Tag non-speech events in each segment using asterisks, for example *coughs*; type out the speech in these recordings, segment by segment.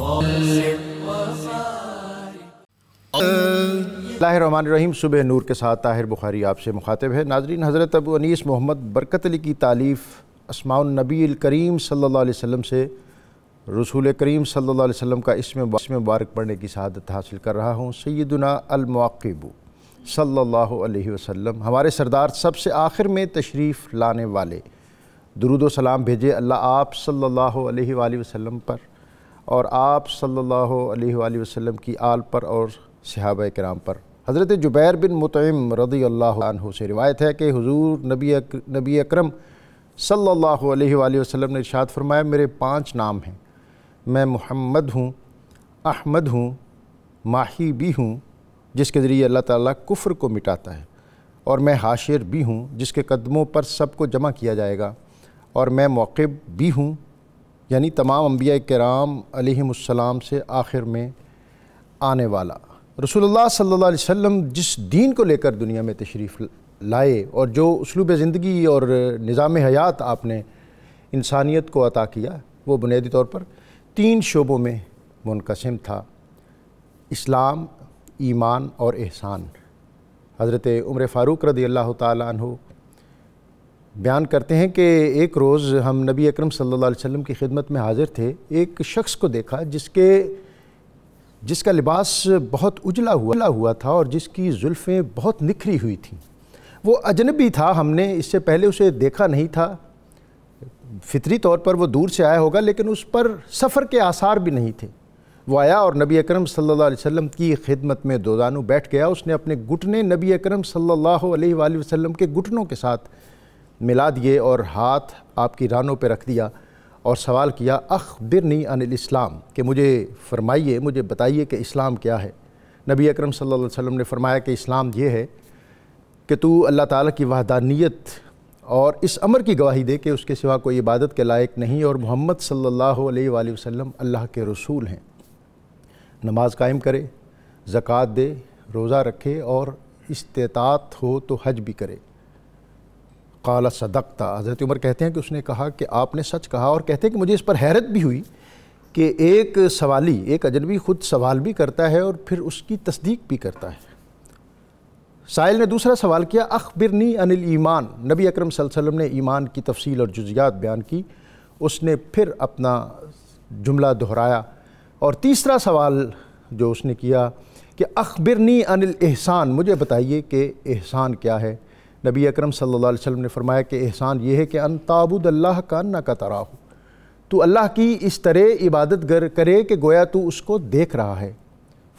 रहीम सुबह नूर के साथ ताहिर बुखारी आपसे मुखातिब है नाजरीन हज़रत अबू अनीस मोहम्मद बरकत अली की तारीफ़ नबील करीम अलैहि वसल्लम से रसूल करीम अलैहि वसल्लम का इसमें इसमें मुबारक पढ़ने की शहादत हासिल कर रहा हूँ सैदना सल्लल्लाहु अलैहि वसम हमारे सरदार सबसे आखिर में तशरीफ़ लाने वाले दरुद सलाम भेजे अल्लाह आप सल्ला वसम पर और आप सल्लल्लाहु अलैहि वसल्लम की आल पर और सहाब कराम पर हज़रत जुबैर बिन मुतम रदी अल्लाह से रिवायत है कि हजूर नबी अक, नबी अक्रम सल्ला अलैहि ने इशात फरमाया मेरे पाँच नाम हैं मैं मोहम्मद हूँ अहमद हूँ माही भी हूँ जिसके ज़रिए अल्लाह ताला कुफ्र को मिटाता है और मैं हाशिर भी हूँ जिसके कदमों पर सबको जमा किया जाएगा और मैं मौक़ भी हूँ यानी तमाम अम्बिया कराम से आखिर में आने वाला रसूलुल्लाह सल्लल्लाहु अलैहि वसल्लम जिस दीन को लेकर दुनिया में तशरीफ़ लाए और जो उसलूब ज़िंदगी और निज़ाम हयात आपने इंसानियत को अता किया वो बुनियादी तौर पर तीन शोबों में मुनकसम था इस्लाम ईमान और एहसान हज़रत उम्र फ़ारूक रदी अल्लाह तु बयान करते हैं कि एक रोज़ हम नबी अकरम सल्लल्लाहु अलैहि वसल्लम की खिदमत में हाज़िर थे एक शख्स को देखा जिसके जिसका लिबास बहुत उजला हुआ हुआ था और जिसकी जुल्फ़ें बहुत निखरी हुई थी वो अजनबी था हमने इससे पहले उसे देखा नहीं था फितरी तौर पर वो दूर से आया होगा लेकिन उस पर सफ़र के आसार भी नहीं थे वो आया और नबी अकरम सल्लल्लाहु अलैहि वसल्लम की खिदमत में दोदानू बैठ गया उसने अपने घुटने नबी अकरम सल्लल्लाहु अलैहि वसल्लम के घुटनों के साथ मिला दिए और हाथ आपकी रानों पर रख दिया और सवाल किया अख बिरनी अनिल इस्लाम कि मुझे फरमाइए मुझे बताइए कि इस्लाम क्या है नबी अकरम सल्लल्लाहु अलैहि वसल्लम ने फरमाया कि इस्लाम ये है कि तू अल्लाह ताला की वहदानियत और इस अमर की गवाही दे कि उसके सिवा कोई इबादत के लायक नहीं और मोहम्मद सल्ला वसम अल्लाह के रसूल हैं नमाज कायम करे ज़क़़त दे रोज़ा रखे और इस्तात हो तो हज भी करे काला सदकता हज़रत उमर कहते हैं कि उसने कहा कि आपने सच कहा और कहते हैं कि मुझे इस पर हैरत भी हुई कि एक सवाली एक अजनबी ख़ुद सवाल भी करता है और फिर उसकी तस्दीक भी करता है साहिल ने दूसरा सवाल किया अखबिरनी अनिल ईमान नबी अकरम वसल्लम ने ईमान की तफसील और जुजियात बयान की उसने फिर अपना जुमला दोहराया और तीसरा सवाल जो उसने किया कि अखबिरनी अनिल एहसान मुझे बताइए कि एहसान क्या है नबी अकरम सल्लल्लाहु अलैहि वसल्लम ने फरमाया कि एहसान ये है कि अन ताबुद अल्लाह का ना का तरा हो तो अल्लाह की इस तरह इबादत गर करे कि गोया तू उसको देख रहा है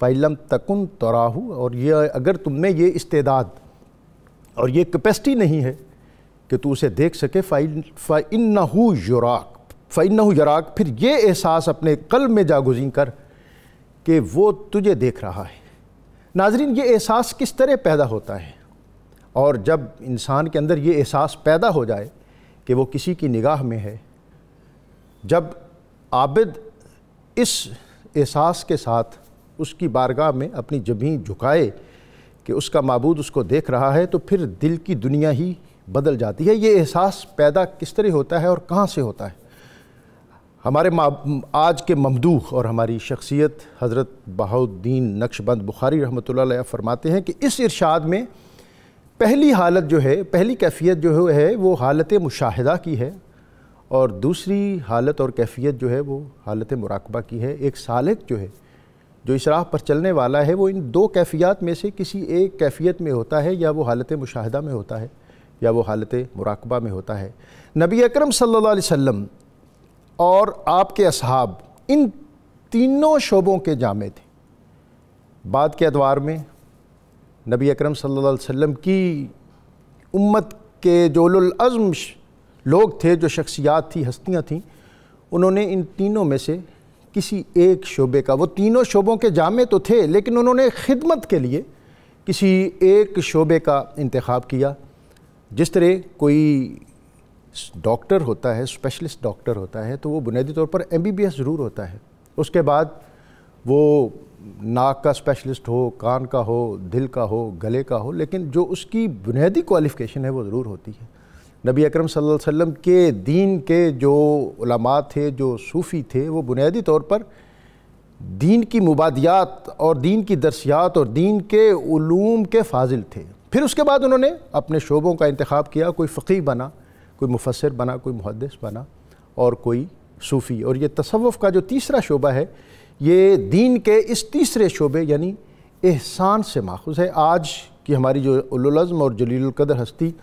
फाइलम तकन तराहू और यह अगर तुम में ये इस्तेदाद और ये कैपेसिटी नहीं है कि तू उसे देख सके फ़ाइन फ़ाइन युराक फ़ाइन यराक फिर ये एहसास अपने कल्ब में जागुजी कर कि वो तुझे देख रहा है नाजरीन ये एहसास किस तरह पैदा होता है और जब इंसान के अंदर ये एहसास पैदा हो जाए कि वो किसी की निगाह में है जब आबिद इस एहसास के साथ उसकी बारगाह में अपनी जबीं झुकाए कि उसका मबूद उसको देख रहा है तो फिर दिल की दुनिया ही बदल जाती है ये एहसास पैदा किस तरह होता है और कहाँ से होता है हमारे आज के ममदूह और हमारी शख्सियत हज़रत बहाउद्दीन नक्शबंद बुखारी रहमत फरमाते हैं कि इस इरशाद में पहली हालत जो है पहली कैफियत जो है वो हालत मुशाहिदा की है और दूसरी हालत और कैफियत जो है वो हालत मुराकबा की है एक सालक जो है जो इस राह पर चलने वाला है वो इन दो कैफियात में से किसी एक कैफियत में होता है या वो हालत मुशाहिदा में होता है या वो हालत मुराकबा में होता है नबी अकरम सल्लल्लाहु अलैहि वसल्लम और आपके असहाब इन तीनों शोबों के जामे थे बाद के अदवार में नबी अकरम सल्लल्लाहु अलैहि वसल्लम की उम्मत के जो लोग थे जो शख्सियात थी हस्तियाँ थीं उन्होंने इन तीनों में से किसी एक शोबे का वो तीनों शोबों के जामे तो थे लेकिन उन्होंने खिदमत के लिए किसी एक शोबे का इंतखब किया जिस तरह कोई डॉक्टर होता है स्पेशलिस्ट डॉक्टर होता है तो वो बुनियादी तौर पर एम बी बी एस ज़रूर होता है उसके बाद वो नाक का स्पेशलिस्ट हो कान का हो दिल का हो गले का हो लेकिन जो उसकी बुनियादी क्वालिफ़िकेशन है वो ज़रूर होती है नबी अकरम सल्लल्लाहु अलैहि वसल्लम के दीन के जो उलमा थे जो सूफ़ी थे वो बुनियादी तौर पर दीन की मुबादियात और दीन की दरसियात और दीन के ूम के फाजिल थे फिर उसके बाद उन्होंने अपने शोबों का इंतखब किया कोई फ़कीह बना कोई मुफसर बना कोई मुहदस बना और कोई सूफ़ी और ये तसवफ़ का जो तीसरा शोबा है ये दीन के इस तीसरे शोबे यानी एहसान से माखूज है आज की हमारी जो उलज़म और जलीलकदर हस्ती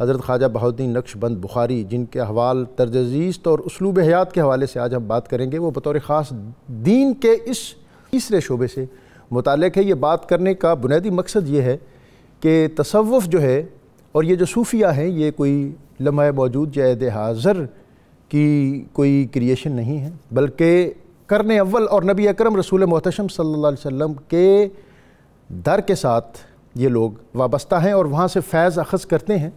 हज़रत ख्वाजा बहाउद्दीन नक्शबंद बुखारी जिनके अहवाल तर्जीस्त और उसलूब हयात के हवाले से आज हम बात करेंगे वो बतौर ख़ास दीन के इस तीसरे शोबे से मुतक़ है ये बात करने का बुनियादी मकसद ये है कि तसवुफ़ जो है और ये जो सूफिया हैं ये कोई लम्हा मौजूद जैद हाज़र की कोई क्रिएशन नहीं है बल्कि करने अव्वल और नबी अकरम रसूल मोहतम सल्ला वम के दर के साथ ये लोग वाबस्ता हैं और वहाँ से फैज़ अखज़ करते हैं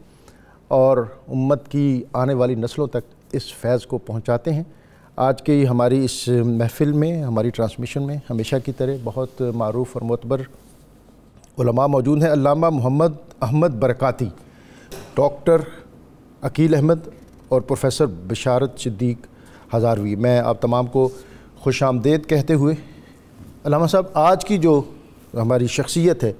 और उम्मत की आने वाली नस्लों तक इस फैज़ को पहुँचाते हैं आज की हमारी इस महफ़िल में हमारी ट्रांसमिशन में हमेशा की तरह बहुत मरूफ़ और मतबर मौजूद हैं अलामा मोहम्मद अहमद बरकती डॉक्टर अकील अहमद और प्रोफेसर बशारत सिद्दीक हज़ारवी मैं आप तमाम को खुश आमदेद कहते हुए अलामा साहब आज की जो हमारी शख्सियत है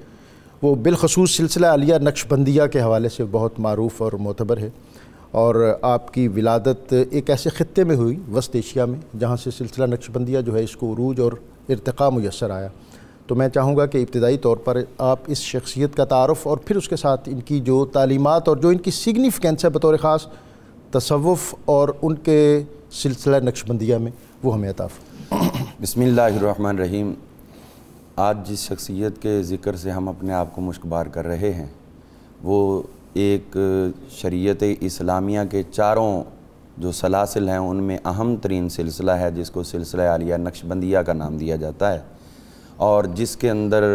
वो बिलखसूस सिलसिला अलिया नक्शबंदिया के हवाले से बहुत मरूफ़ और मोतबर है और आपकी विलादत एक ऐसे ख़त्े में हुई वस्त एशिया में जहाँ से सिलसिला नक्शबंदिया जो है इसको अरूज और इरतका मैसर आया तो मैं चाहूँगा कि इब्तदाई तौर पर आप इस शख्सियत का तारफ़ और फिर उसके साथ इनकी जो तालीमत और जो इनकी सिग्निफिकेंस है बतौर ख़ास तसवफ़ और उनके सिलसिला नक्शबंदिया में वो हमें अताफ़ बसमिल्ल रहीम आज जिस शख्सियत के ज़िक्र से हम अपने आप को मुश्कबार कर रहे हैं वो एक शरीयत इस्लामिया के चारों जो सलासिल हैं उनमें अहम तरीन सिलसिला है जिसको सिलसिला आलिया नक्शबंदिया का नाम दिया जाता है और जिसके अंदर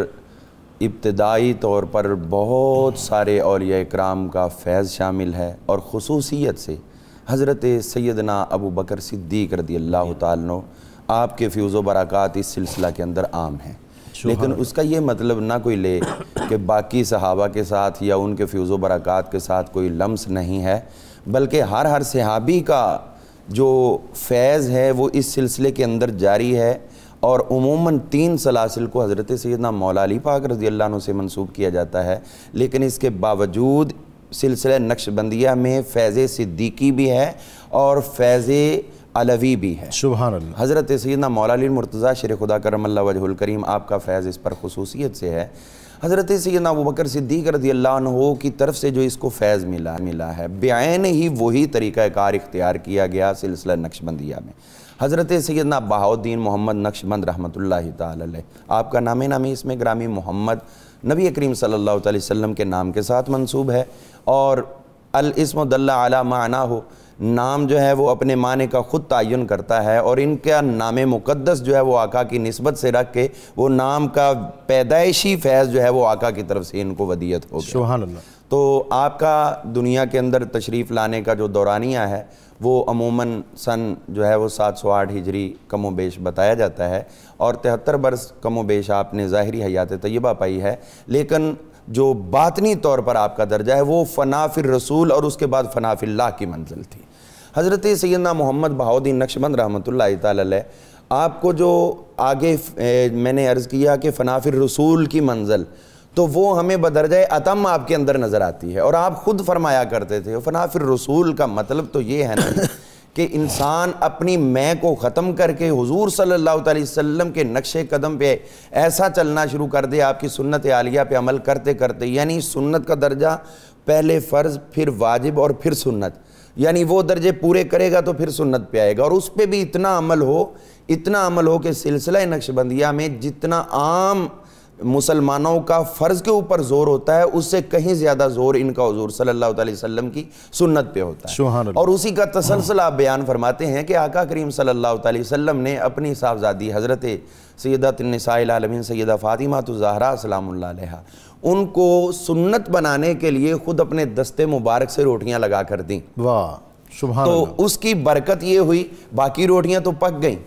इब्तदाई तौर पर बहुत सारे अलिया कराम का फैज़ शामिल है और खसूसियत से हज़रत सैदना अबू बकर सिद्दीक रदी अल्लाह तु आपके फ्यूज़ बरक़ात इस सिलसिला के अंदर आम हैं लेकिन उसका ये मतलब ना कोई ले कि बाकी सहाबा के साथ या उनके फ्यूज़ बरक़ात के साथ कोई लम्स नहीं है बल्कि हर हर सहाबी का जो फैज़ है वो इस सिलसिले के अंदर जारी है और उमूमन तीन सलासिल को हज़रत सैद नाम अली पाक रजी अल्लाह से मनसूब किया जाता है लेकिन इसके बावजूद सिलसिला नक्शबंदिया में फैज़ सिद्दीकी भी है और फैज़ अलवी भी है शुभान अल्लाह हज़रत सैदना मौलाली मुर्तज़ा शेर खुदा करम वजहुल करीम आपका फैज़ इस पर खसूसियत से है हज़रत सैदना अबू सिद्दीक रजी अल्लाह की तरफ से जो इसको फैज़ मिला मिला है बेन ही वही तरीक़ाकार इख्तियार किया गया सिलसिला नक्शबंदिया में हज़रत सैदना बहाद्दीन मोहम्मद नक्शबंद रहमत आपका नाम नामी इसमें ग्रामी मोहम्मद नबी करीम सल्ला वसम के नाम के साथ मनसूब है और अल अलस्मदल्ला आला माना हो नाम जो है वो अपने माने का ख़ुद तयन करता है और इनका नाम मुक़दस जो है वो आका की नस्बत से रख के वो नाम का पैदाइशी फैज़ जो है वो आका की तरफ से इनको वदियत हो गया तो आपका दुनिया के अंदर तशरीफ़ लाने का जो दौरानिया है वो अमूमन सन जो है वो सात सौ आठ हिजरी कमो बेश बताया जाता है और तिहत्तर बरस कमो बेश आपने ज़ाहरी हयात तयबा पाई है लेकिन जो बातनी तौर पर आपका दर्जा है वो फ़नाफिर रसूल और उसके बाद फ़नाफिल्ला की मंजिल थी हज़रत सैदना मोहम्मद बहाउद्दीन नक्शबंद रहमत ला आपको जो आगे ए, मैंने अर्ज़ किया कि फ़नाफिर रसूल की मंजिल तो वो हमें बदरजय अतम आपके अंदर नज़र आती है और आप ख़ुद फरमाया करते थे फ़नाफिर रसूल का मतलब तो ये है ना *coughs* कि इंसान अपनी मैं को ख़त्म करके हुजूर सल्लल्लाहु अलैहि वसल्लम के नक्शे कदम पे ऐसा चलना शुरू कर दे आपकी सुन्नत आलिया पे अमल करते करते यानी सुन्नत का दर्जा पहले फ़र्ज़ फिर वाजिब और फिर सुन्नत यानी वो दर्जे पूरे करेगा तो फिर सुन्नत पे आएगा और उस पर भी इतना अमल हो इतना अमल हो कि सिलसिला नक्शबंदिया में जितना आम मुसलमानों का फ़र्ज़ के ऊपर जोर होता है उससे कहीं ज़्यादा जोर इनका हजूर सल्ला वसम की सुन्नत पे होता है और उसी का तसलसल आप बयान फरमाते हैं कि आका करीम सल्ला वसम ने अपनी साहबजादी हज़रत सैदा तनसालमिन सैदा फ़ातिमा तो ज़हरा सलाम उनको सुन्नत बनाने के लिए खुद अपने दस्ते मुबारक से रोटियां लगा कर दी वाह सुबह तो उसकी बरकत ये हुई बाकी रोटियां तो पक गई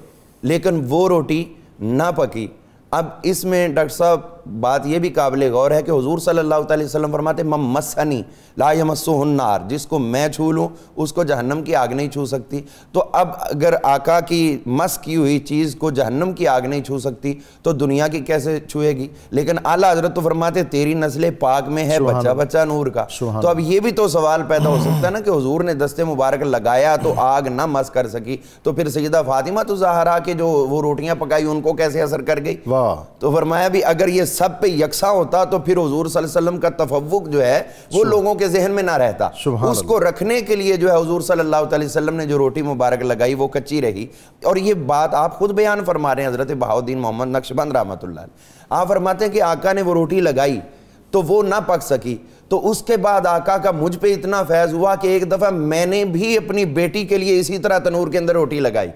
लेकिन वो रोटी ना पकी अब इसमें डॉक्टर साहब बात यह भी काबिल गौर है कि हजूर सल्ला वसम फरमाते मम मसनी ला मसुन्नार जिसको मैं छू लूँ उसको जहन्नम की आग नहीं छू सकती तो अब अगर आका की मस की हुई चीज़ को जहन्नम की आग नहीं छू सकती तो दुनिया की कैसे छूएगी लेकिन आला हजरत तो फरमाते तेरी नस्ल पाक में है बच्चा बच्चा नूर का तो अब ये भी तो सवाल पैदा हो सकता है ना कि हजूर ने दस्ते मुबारक लगाया तो आग ना मस कर सकी तो फिर सईदा फातिमा तो जहरा के जो वो रोटियाँ पकाई उनको कैसे असर कर गई तो फरमाया भी अगर ये सब पे यकसा होता तो फिर हजूर वसल्लम का तफवक जो है वो लोगों के जहन में ना रहता उसको रखने के लिए जो है हजूर सल्लल्लाहु अलैहि वसल्लम ने जो रोटी मुबारक लगाई वो कच्ची रही और ये बात आप खुद बयान फरमा रहे हैं हज़रत बहाउद्दीन मोहम्मद नक्शबंद रहमत आप फरमाते हैं कि आका ने वो रोटी लगाई तो वो ना पक सकी तो उसके बाद आका का मुझ पे इतना फैज हुआ कि एक दफा मैंने भी अपनी बेटी के लिए इसी तरह तनूर के अंदर रोटी लगाई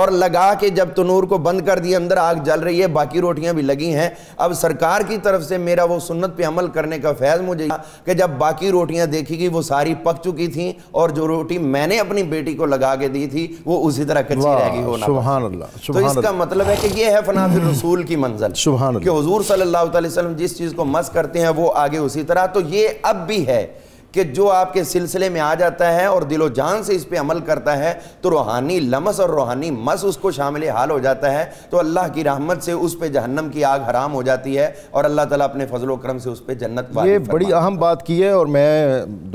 और लगा के जब तनूर को बंद कर दिया अंदर आग जल रही है बाकी रोटियां भी लगी हैं अब सरकार की तरफ से मेरा वो सुन्नत पे अमल करने का फैज मुझे कि जब बाकी रोटियां देखी गई वो सारी पक चुकी थी और जो रोटी मैंने अपनी बेटी को लगा के दी थी वो उसी तरह कच्ची तो इसका मतलब है कि यह है फनाफिर रसूल की मंजिल सुबह जिस चीज़ को मस करते हैं वो आगे उसी तरह तो ये अब भी है कि जो आपके सिलसिले में आ जाता है और दिलो जान से इस पर अमल करता है तो रूहानी लमस और रूहानी मस उसको शामिल हाल हो जाता है तो अल्लाह की रहमत से उस पर जहन्नम की आग हराम हो जाती है और अल्लाह ताला अपने फजलो करम से उस पर जन्नत ये बड़ी अहम बात की है और मैं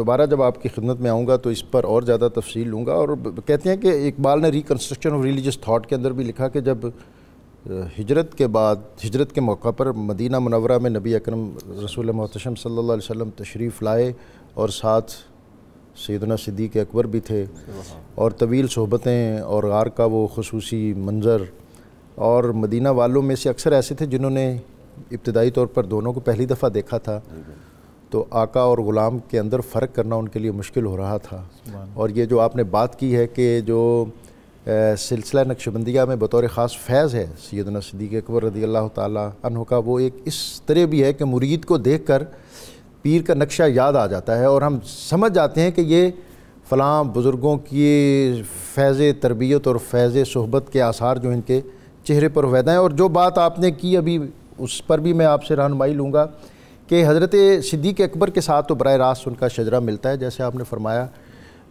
दोबारा जब आपकी खिदमत में आऊँगा तो इस पर और ज़्यादा तफसील लूँगा और कहते हैं कि इकबाल ने रिकन्स्ट्रक्शन ऑफ रिलीजियस थाट के अंदर भी लिखा कि जब हिजरत के बाद हिजरत के मौका पर मदीना मनवरा में नबी अकरम रसूल महतम सल्लल्लाहु अलैहि वसल्लम तशरीफ़ लाए और साथ सैदना सिद्दीक अकबर भी थे और तवील सोहबतें और गार का वो खसूसी मंज़र और मदीना वालों में से अक्सर ऐसे थे जिन्होंने इब्तदाई तौर पर दोनों को पहली दफ़ा देखा था तो आका और ग़ुलाम के अंदर फ़र्क करना उनके लिए मुश्किल हो रहा था और ये जो आपने बात की है कि जो सिलसिला नक्शबंदिया में बतौर ख़ास फ़ैज़ है सैदना सदीक अकबर रदी अल्लाह तह का वो एक इस तरह भी है कि मुरीद को देख कर पीर का नक्शा याद आ जाता है और हम समझ जाते हैं कि ये फ़लाँ बुज़ुर्गों की फैज़ तरबियत और फैज़ सहबत के आसार जो इनके चेहरे पर वैदा हैं और जो बात आपने की अभी उस पर भी मैं आपसे रहनमाई लूँगा कि हज़रत सिद्दीक अकबर के साथ तो बर रास्त उनका शजरा मिलता है जैसे आपने फरमाया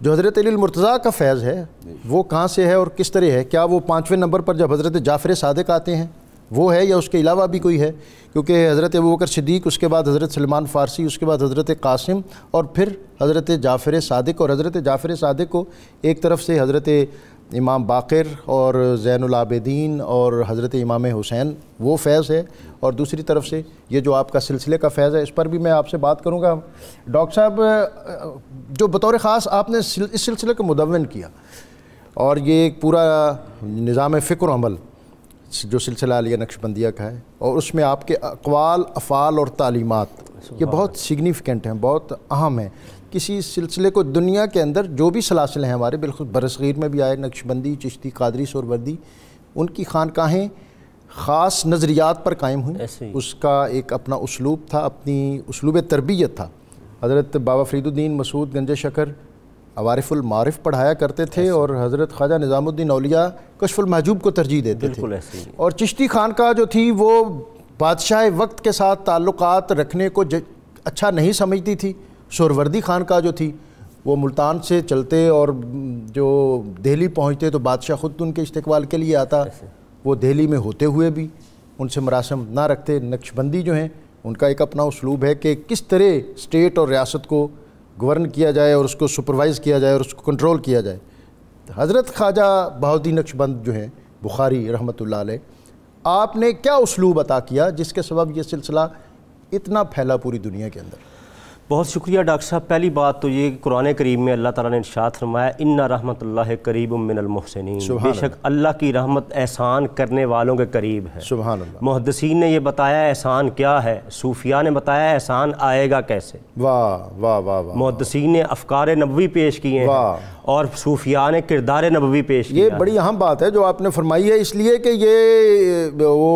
जो हज़रत मुर्तज़ा का फैज़ है वो कहाँ से है और किस तरह है क्या वो पाँचवें नंबर पर जब हज़रत जाफ़र सदक आते हैं वो है या उसके अलावा भी कोई है क्योंकि हज़रत अबू बकर सिद्दीक उसके बाद हज़रत सलमान फ़ारसी उसके बाद हज़रत कासिम और फिर हज़रत जाफ़र सदक और हज़रत जाफ़र सदक को एक तरफ से हज़रत इमाम बाकर और ज़ैनआबदीन और हज़रत इमाम हुसैन वो फैज़ है और दूसरी तरफ से ये जो आपका सिलसिले का फैज़ है इस पर भी मैं आपसे बात करूँगा डॉक्टर साहब जो बतौर ख़ास आपने इस सिलसिले को मुदवन किया और ये एक पूरा निज़ाम फ़िक्र अमल जो सिलसिला अलिया नक्शबंदिया का है और उसमें आपके अकवाल अफ़ाल और तालीमत ये बहुत सिग्निफिकेंट हैं बहुत अहम हैं किसी सिलसिले को दुनिया के अंदर जो भी सलासिल हैं हमारे बिल्कुल बरसगीर में भी आए नक्शबंदी चिश्ती कादरी सोरवर्दी उनकी खानकाहें ख़ास नज़रियात पर कायम हुई उसका एक अपना उसलूब था अपनी उसलूब तरबियत था हज़रत बाबा फरीदुद्दीन मसूद गंज शकर अवारफ़ुलमारफ़ पढ़ाया करते थे और हज़रत ख्वाजा निज़ामुद्दीन अलिया कशफुलमहजूब को तरजीह देते थे और चिश्ती खान का जो थी वो बादशाह वक्त के साथ ताल्लुक रखने को अच्छा नहीं समझती थी शोरवर्दी खान का जो थी वो मुल्तान से चलते और जो दिल्ली पहुँचते तो बादशाह ख़ुद तो उनके इस्तकबाल के लिए आता वो दिल्ली में होते हुए भी उनसे मरासम ना रखते नक्शबंदी जो हैं उनका एक अपना उसलूब है कि किस तरह स्टेट और रियासत को गवर्न किया जाए और उसको सुपरवाइज़ किया जाए और उसको कंट्रोल किया जाए हज़रत ख्वाजा बहाउद्दीन नक्शबंद जो हैं बुखारी रहमत आपने क्या उसलूब अता किया जिसके सबब यह सिलसिला इतना फैला पूरी दुनिया के अंदर बहुत शुक्रिया डॉक्टर साहब पहली बात तो ये कुरान करीब में अल्लाह ताला ने इर्शाद फरमाया इन्ना रहमत अल्लाह करीब मिनलमहसिन बेशक अल्लाह की रहमत एहसान करने वालों के करीब है मुहदसिन ने ये बताया एहसान क्या है सूफिया ने बताया एहसान आएगा कैसे वाह वाह वाह मुहदसिन ने अफकार नबवी पेश किए हैं और सूफिया ने किरदार नबवी पेश ये बड़ी अहम बात है जो आपने फरमाई है इसलिए कि ये वो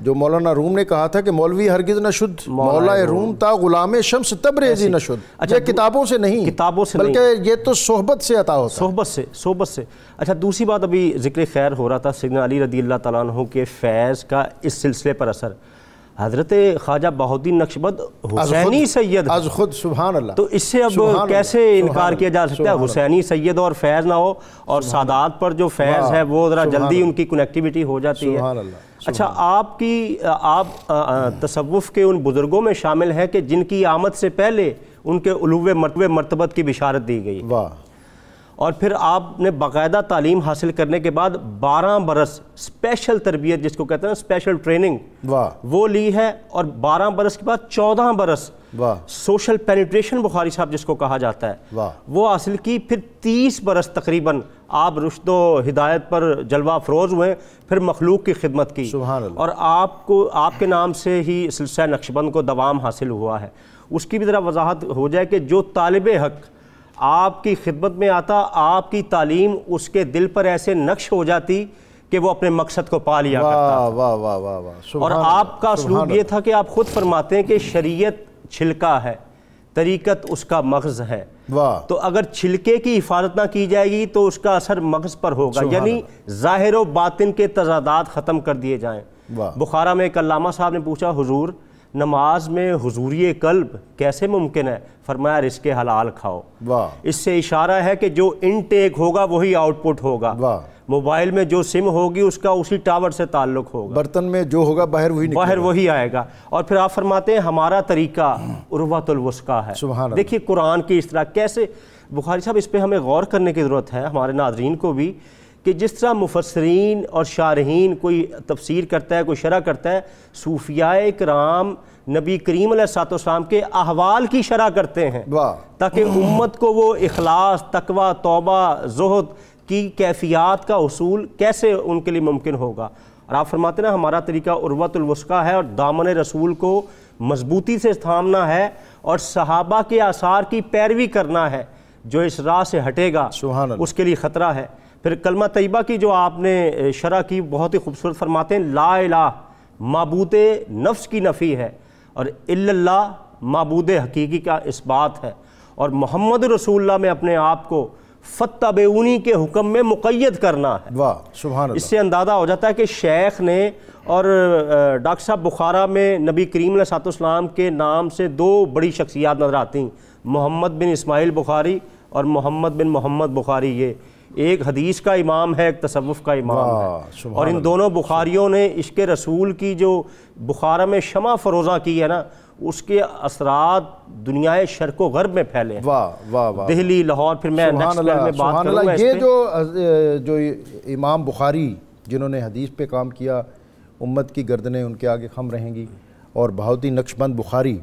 जो मौलाना रूम ने कहा था कि मौलवी हरगिज न शुद्ध मौला रूम था गुलाम शम्स तबरेजी न शुद्ध अच्छा ये किताबों से नहीं किताबों से बल्कि ये तो सोहबत से अता होता सोहबत से सोहबत से अच्छा दूसरी बात अभी जिक्र खैर हो रहा था सिग्न अली रदी अल्लाह तला के फैज़ का इस सिलसिले पर असर हजरत ख्वाजा बहुद्दीन नक्शबंद हुसैनी सैयद आज खुद सुभान अल्लाह तो इससे अब कैसे इनकार किया जा सकता है हुसैनी सैयद और फैज़ ना हो और सादात पर जो फैज़ है वो ज़रा जल्दी उनकी कनेक्टिविटी हो जाती है अच्छा आपकी आप तसवुफ़ के उन बुज़ुर्गों में शामिल हैं कि जिनकी आमद से पहले उनके उलूव मरतब मरतबत की बिशारत दी गई वाह और फिर आपने बाकायदा तालीम हासिल करने के बाद 12 बरस स्पेशल तरबियत जिसको कहते हैं स्पेशल ट्रेनिंग वाह वो ली है और 12 बरस के बाद 14 बरस वाह सोशल पेनिट्रेशन बुखारी साहब जिसको कहा जाता है वाह वो हासिल की फिर 30 बरस तकरीबन आप रुशद हिदायत पर जलवा फरोज हुए फिर मखलूक की खिदमत की और आपको आपके नाम से ही सिलसिला नक्शबंद को दवाम हासिल हुआ है उसकी भी ज़रा वजाहत हो जाए कि जो तालब हक़ आपकी खिदमत में आता आपकी तालीम उसके दिल पर ऐसे नक्श हो जाती कि वो अपने मकसद को पा लिया करता वाह वाह वाह वा। और आपका स्लूप ये था कि आप खुद फरमाते हैं कि शरीयत छिलका है तरीकत उसका मगज है वाह तो अगर छिलके की हिफाजत ना की जाएगी तो उसका असर मगज पर होगा यानी ज़ाहिर बातिन के तजादात ख़त्म कर दिए जाए बुखारा में एक अलामा साहब ने पूछा हुजूर नमाज में हजूरी कल्ब कैसे मुमकिन है फरमाया रिस्क हलाल खाओ वाह इससे इशारा है कि जो इनटेक होगा वही आउटपुट होगा वाह मोबाइल में जो सिम होगी उसका उसी टावर से ताल्लुक होगा बर्तन में जो होगा बाहर वही बाहर वही आएगा और फिर आप फरमाते हैं हमारा तरीका उर्वतुलवस्का है देखिए कुरान की इस तरह कैसे बुखारी साहब इस पर हमें गौर करने की ज़रूरत है हमारे नाजरीन को भी कि जिस तरह मुफसरीन और शारहन कोई तफसीर करता है कोई शरह करता है सूफिया कराम नबी करीम सातम के अहवाल की शरह करते हैं ताकि उम्मत को वो अखलास तकवा तोबा जहद की कैफियात का असूल कैसे उनके लिए मुमकिन होगा और आप फरमाते ना हमारा तरीका उर्वतुलवस्का है और दामन रसूल को मजबूती से थामना है और सहाबा के आसार की पैरवी करना है जो इस राह से हटेगा उसके लिए ख़तरा है फिर कलमा तयबा की जो आपने शरह की बहुत ही खूबसूरत फरमाते हैं ला ला मबूद नफ्स की नफ़ी है और इल्ला मबूद हकीकी का इस बात है और मोहम्मद रसूल्ला में अपने आप को फत बेऊनी के हुक्म में मुक़ैद करना है वाह सुबह इससे अंदाज़ा हो जाता है कि शेख ने और डॉक्टर साहब बुखारा में नबी करीम सातम के नाम से दो बड़ी शख्सियात नज़र आती मोहम्मद बिन इसमाइल बुखारी और मोहम्मद बिन मोहम्मद बुखारी ये एक हदीस का इमाम है एक तसवुफ़ का इमाम है और इन दोनों बुखारियों ने इश्क रसूल की जो बुखारा में शमा फरोज़ा की है ना उसके असरात दुनिया शर्क गर्ब में फैले वाह वाह वाह दिल्ली लाहौर फिर मैं में बात ये जो जो इमाम बुखारी जिन्होंने हदीस पे काम किया उम्मत की गर्दनें उनके आगे खम रहेंगी और बहुत ही नक्शबंद बुखारी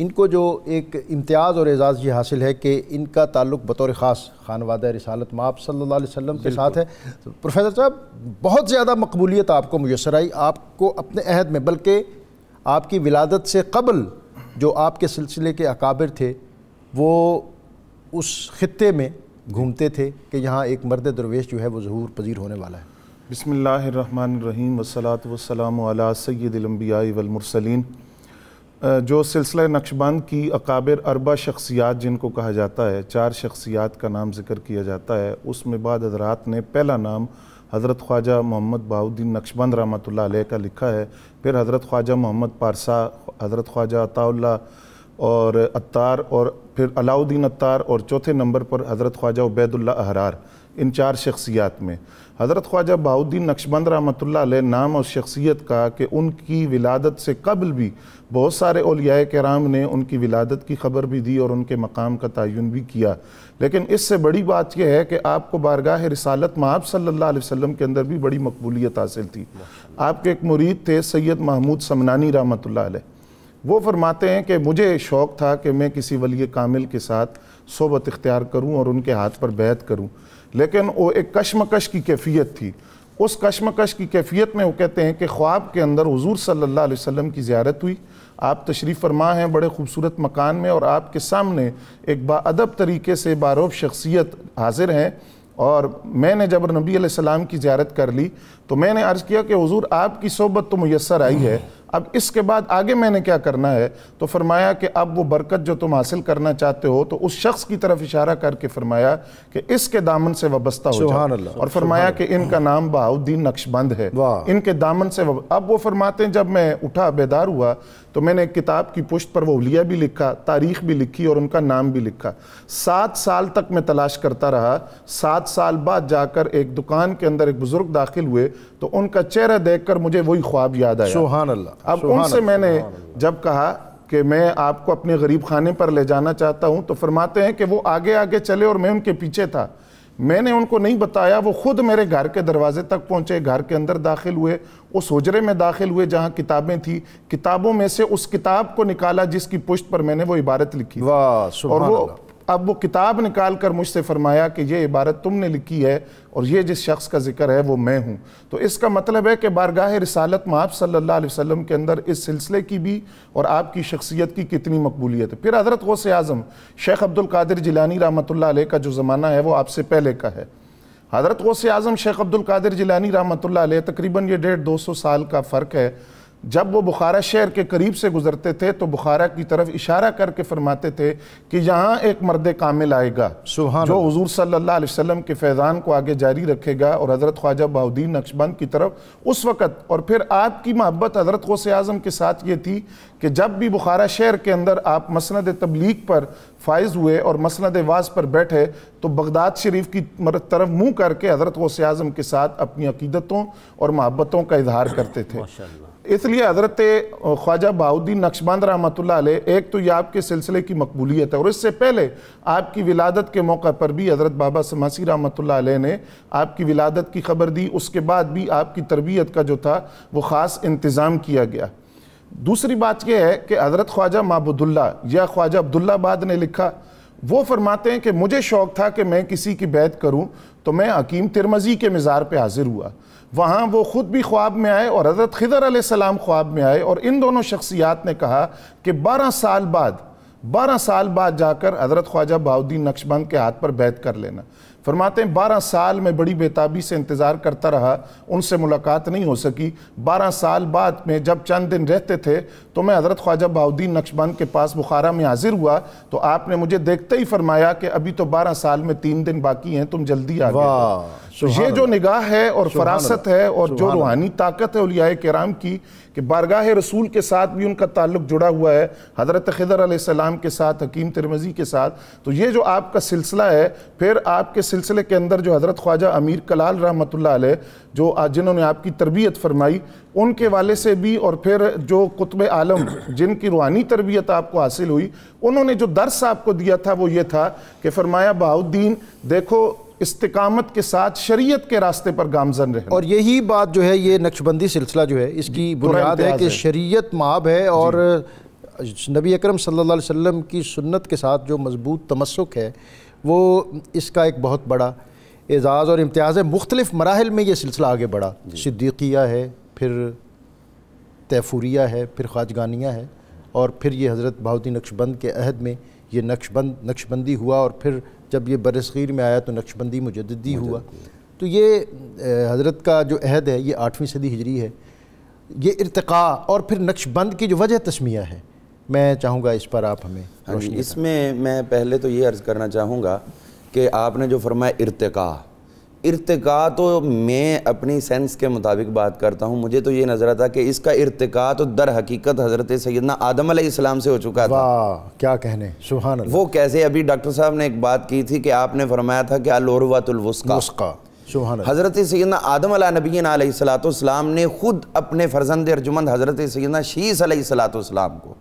इनको जो एक इम्तियाज़ और एजाज़ ये हासिल है कि इनका ताल्लुक बतौर ख़ास खानवाद रसालत माप सल्ला वसम के साथ है तो प्रोफेसर साहब बहुत ज़्यादा मकबूलियत आपको मैसर आई आपको अपने अहद में बल्कि आपकी विलादत से कबल जो आपके सिलसिले के अकाबिर थे वो उस ख़त्े में घूमते थे कि यहाँ एक मर्द दरवेश जो है वो ज़हूर पजीर होने वाला है बसमीम वसलात वसलाम सैदिलम्बिया वलमरसलिन जो सिलसिला नक्शबंद की अकाबिर अरबा शख्सियात जिनको कहा जाता है चार शख्सियात का नाम जिक्र किया जाता है उसमें बाद हजरात ने पहला नाम हज़रत ख्वाजा मोहम्मद बाउद्दीन नक्शबंद रहमत का लिखा है फिर हज़रत ख्वाजा मोहम्मद पारसा हज़रत ख्वाजा अताउल्ला और अतार और फिर अलाउद्दीन अतार और चौथे नंबर पर हज़रत ख्वाजा उबैदुल्ला अहरार इन चार शख्सियात में हज़रत ख्वाजा बाउद्दीन नक्शबंद रहमतुल्ला नाम और शख्सियत का कि उनकी विलादत से कबल भी बहुत सारे ओलिया कराम ने उनकी विलादत की खबर भी दी और उनके मकाम का तयन भी किया लेकिन इससे बड़ी बात यह है कि आपको बारगाह रिसालत में आप सल्ला वसम के अंदर भी बड़ी मकबूलियत हासिल थी आपके एक मुरीद थे सैयद महमूद समनानी रहमतुल्ला वो फरमाते हैं कि मुझे शौक़ था कि मैं किसी वली कामिल के साथ सोबत इख्तियार करूँ और उनके हाथ पर बैत करूँ लेकिन वो एक कश्मकश की कैफियत थी उस कश्मकश की कैफियत में वो कहते हैं कि ख्वाब के अंदर हजूर सल्ला वसम की ज्यारत हुई आप तशरीफ़ फरमा हैं बड़े खूबसूरत मकान में और आपके सामने एक बादब तरीके से बारोब शख्सियत हाजिर हैं और मैंने जब नबी सलाम की ज्यारत कर ली तो मैंने अर्ज़ किया कि हजूर आपकी सोहबत तो मैसर आई है अब इसके बाद आगे मैंने क्या करना है तो फरमाया कि अब वो बरकत जो तुम हासिल करना चाहते हो तो उस शख्स की तरफ इशारा करके फरमाया कि इसके दामन से वाबस्ता हो जाओ और फरमाया कि इनका नाम बहाउद्दीन नक्शबंद है इनके दामन से अब वो फरमाते हैं जब मैं उठा बेदार हुआ तो मैंने एक किताब की पुष्ट पर वलिया भी लिखा तारीख भी लिखी और उनका नाम भी लिखा सात साल तक मैं तलाश करता रहा सात साल बाद जाकर एक दुकान के अंदर एक बुज़ुर्ग दाखिल हुए तो उनका चेहरा देखकर मुझे वही ख्वाब याद आया सुहान अल्लाह अब उनसे मैंने जब कहा कि मैं आपको अपने गरीब खाने पर ले जाना चाहता हूँ तो फरमाते हैं कि वो आगे आगे चले और मैं उनके पीछे था मैंने उनको नहीं बताया वो खुद मेरे घर के दरवाजे तक पहुंचे घर के अंदर दाखिल हुए उस हजरे में दाखिल हुए जहां किताबें थी किताबों में से उस किताब को निकाला जिसकी पुष्ट पर मैंने वो इबारत लिखी वाह और वो अब वो किताब निकाल कर मुझसे फरमाया कि ये इबारत तुमने लिखी है और ये जिस शख्स का जिक्र है वो मैं हूँ तो इसका मतलब है कि बारगाह रसालत में आप सल्ला वसम के अंदर इस सिलसिले की भी और आपकी शख्सियत की कितनी मकबूलियत है फिर हज़रत गौस आज़म शेख अब्दुल्कर जिलानी रामत का जो ज़माना है वो आपसे पहले का है हज़रत गौस आज़म शेख अब्दुल्कर जिलानी रामत तकरीबन ये डेढ़ दो सौ साल का फ़र्क है जब वो बुखारा शहर के करीब से गुजरते थे तो बुखारा की तरफ इशारा करके फरमाते थे कि यहाँ एक मर्द कामिल आएगा जो हजूर सल्ला वसम के फैज़ान को आगे जारी रखेगा और हज़रत ख्वाजा बाउद्दीन नक्शबंद की तरफ उस वक़्त और फिर आपकी मोहब्बत हज़रत गौस आज़म के साथ ये थी कि जब भी बुखारा शहर के अंदर आप मसंद तबलीग पर फायज हुए और मसंद वाज पर बैठे तो बगदाद शरीफ की तरफ मुंह करके हज़रत गौस आज़म के साथ अपनी अकीदतों और महब्बतों का इजहार करते थे इसलिए हज़रत ख्वाजा बाउद्दीन नक्शबंद रहमत एक तो यह आपके सिलसिले की मकबूलियत है और इससे पहले आपकी विलादत के मौका पर भी हज़रत बाबा समासी रहमत ने आपकी विलादत की खबर दी उसके बाद भी आपकी तरबियत का जो था वो ख़ास इंतज़ाम किया गया दूसरी बात यह है कि हज़रत ख्वाजा महबुदुल्ला या ख्वाजा अब्दुल्लाबाद ने लिखा वो फरमाते हैं कि मुझे शौक़ था कि मैं किसी की बैत करूँ तो मैं हकीम तिरमज़ी के मज़ार पे हाज़िर हुआ वहाँ वो ख़ुद भी ख्वाब में आए और हज़रत खिदर आसमाम ख्वाब में आए और इन दोनों शख्सियात ने कहा कि बारह साल बाद बारह साल बाद जाकर हज़रत ख्वाजा बहाउद्दीन नक्शबंद के हाथ पर बैत कर लेना फरमाते हैं बारह साल में बड़ी बेताबी से इंतज़ार करता रहा उनसे मुलाकात नहीं हो सकी बारह साल बाद में जब चंद दिन रहते थे तो मैं हज़रत ख्वाजा बहाउद्दीन नक्शबंद के पास बुखारा में हाजिर हुआ तो आपने मुझे देखते ही फरमाया कि अभी तो बारह साल में तीन दिन बाकी हैं तुम जल्दी आ ये जो निगाह है और फरासत है और जो रूहानी ताकत है उलिया कराम की कि बारगाह रसूल के साथ भी उनका ताल्लुक जुड़ा हुआ है हज़रत खिदर आसमाम के साथ हकीम तिरमजी के साथ तो ये जो आपका सिलसिला है फिर आपके सिलसिले के अंदर जो हज़रत ख्वाजा अमीर कलाल रहमत जो जिन्होंने आपकी तरबियत फरमाई उनके वाले से भी और फिर जो कुतब आलम जिनकी रूहानी तरबियत आपको हासिल हुई उन्होंने जो दर्स आपको दिया था वो ये था कि फरमाया बाउद्दीन देखो इस्तकामत के साथ शरीयत के रास्ते पर गामजन रहे और यही बात जो है ये नक्शबंदी सिलसिला जो है इसकी बुनियाद है कि शरीयत माब है और नबी अकरम सल्लल्लाहु अलैहि वसल्लम की सुन्नत के साथ जो मजबूत तमस्क है वो इसका एक बहुत बड़ा एजाज़ और इम्तियाज़ है मुख्तलिफ़ मराहल में ये सिलसिला आगे बढ़ा सिद्दीकिया है फिर तैफूरिया है फिर ख्वाजगानिया है और फिर ये हज़रत बहाउद्दीन नक्शबंद के अहद में ये नक्शबंद नक्शबंदी हुआ और फिर जब ये बरसीर में आया तो नक्शबंदी मुजदी हुआ तो ये हज़रत का जो अहद है ये आठवीं सदी हिजरी है ये इरतका और फिर नक्शबंद की जो वजह तस्मिया है मैं चाहूँगा इस पर आप हमें हाँ इसमें मैं पहले तो ये अर्ज़ करना चाहूँगा कि आपने जो फरमाया इरतका इरतका तो मैं अपनी सेंस के मुताबिक बात करता हूँ मुझे तो ये नज़र आता कि इसका इरतका तो दर हकीकत हज़रत सैदना आदम अलैहिस्सलाम से हो चुका था क्या कहने सुबहान वो कैसे अभी डॉक्टर साहब ने एक बात की थी कि आपने फरमाया था कि अलौरवातुलवस्का हज़रत सैदना आदम अला नबीन आलतम ने ख़ुद अपने फर्जंद अर्जुमंद हज़रत सैदना शीस सलाम को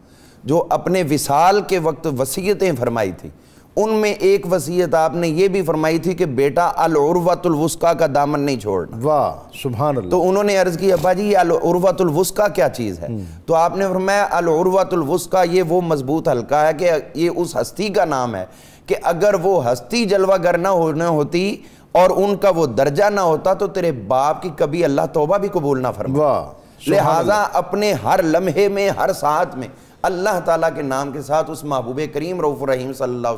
जो अपने विसाल के वक्त वसीयतें फरमाई थी उनमें एक वसीयत आपने ये भी फरमाई थी कि बेटा अलवतुलवस्का का दामन नहीं छोड़ना वाह सुबह तो उन्होंने अर्ज की अब्बा जी अलवतुलवस्का क्या चीज़ है हम्म। तो आपने फरमाया अलवतुलवस्का ये वो मजबूत हल्का है कि ये उस हस्ती का नाम है कि अगर वो हस्ती जलवागर ना होना होती और उनका वो दर्जा ना होता तो तेरे बाप की कभी अल्लाह तोबा भी कबूल ना फरमा लिहाजा अपने हर लम्हे में हर साथ में अल्लाह ताला के नाम के साथ उस महबूब करीम रऊफ़ रहीम सल्लल्लाहु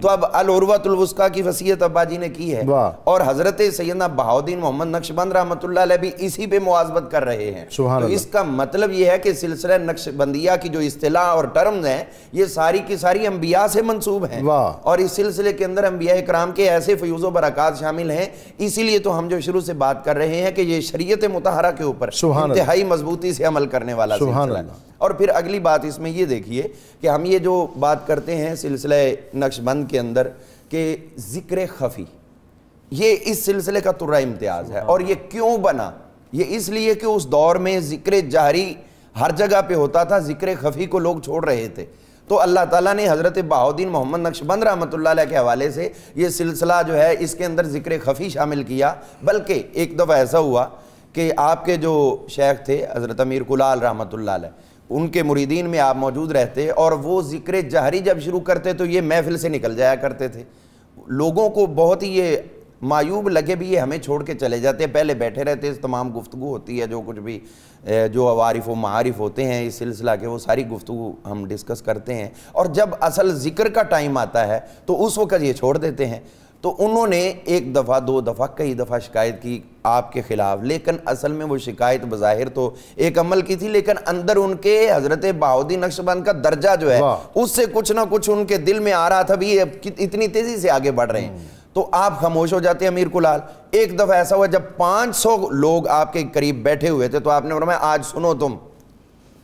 तो अब अलवतुलवस्का की वसीयत अब्बा जी ने की है और हज़रत सैदना बहाउद्दीन मोहम्मद नक्शबंद रहमतुल्लाह अलैह भी इसी पे मुआजबत कर रहे हैं तो इसका मतलब यह है कि सिलसिला नक्शबंदिया की जो अतलाह और टर्म है ये सारी की सारी अम्बिया से मनसूब है और इस सिलसिले के अंदर अम्बिया कराम के ऐसे फ्यूज़ बरक़ात शामिल हैं इसीलिए तो हम जो शुरू से बात कर रहे हैं कि ये शरीय मुतहरा के ऊपर इंतहाई मजबूती से अमल करने होने वाला सिलसिला है और फिर अगली बात इसमें ये देखिए कि हम ये जो बात करते हैं सिलसिले नक्शबंद के अंदर के ज़िक्र खफ़ी ये इस सिलसिले का तुर्रा इम्तियाज़ है और ये क्यों बना ये इसलिए कि उस दौर में ज़िक्र जहरी हर जगह पे होता था ज़िक्र खफ़ी को लोग छोड़ रहे थे तो अल्लाह ताला ने हज़रत बहाउद्दीन मोहम्मद नक्शबंद रहमतुल्लाह के हवाले से ये सिलसिला जो है इसके अंदर ज़िक्र खफ़ी शामिल किया बल्कि एक दफ़ा ऐसा हुआ कि आपके जो शेख थे हज़रत अमीर कुलाल रहमत उनके मुरीदीन में आप मौजूद रहते और वो ज़िक्र जहरी जब शुरू करते तो ये महफिल से निकल जाया करते थे लोगों को बहुत ही ये मायूब लगे भी ये हमें छोड़ के चले जाते हैं पहले बैठे रहते इस तमाम गुफ्तु होती है जो कुछ भी जो वारिफ व मारिफ होते हैं इस सिलसिला के वो सारी गुफ्तु हम डिस्कस करते हैं और जब असल ज़िक्र का टाइम आता है तो उस वक्त ये छोड़ देते हैं तो उन्होंने एक दफ़ा दो दफ़ा कई दफ़ा शिकायत की आपके ख़िलाफ़ लेकिन असल में वो शिकायत बज़ाहिर तो एक अमल की थी लेकिन अंदर उनके हज़रत बाउदी नक्शबंद का दर्जा जो है उससे कुछ ना कुछ उनके दिल में आ रहा था भी ये इतनी तेज़ी से आगे बढ़ रहे हैं हम्म। तो आप खामोश हो जाते हैं अमीर कुलाल एक दफ़ा ऐसा हुआ जब 500 लोग आपके करीब बैठे हुए थे तो आपने फरमाया आज सुनो तुम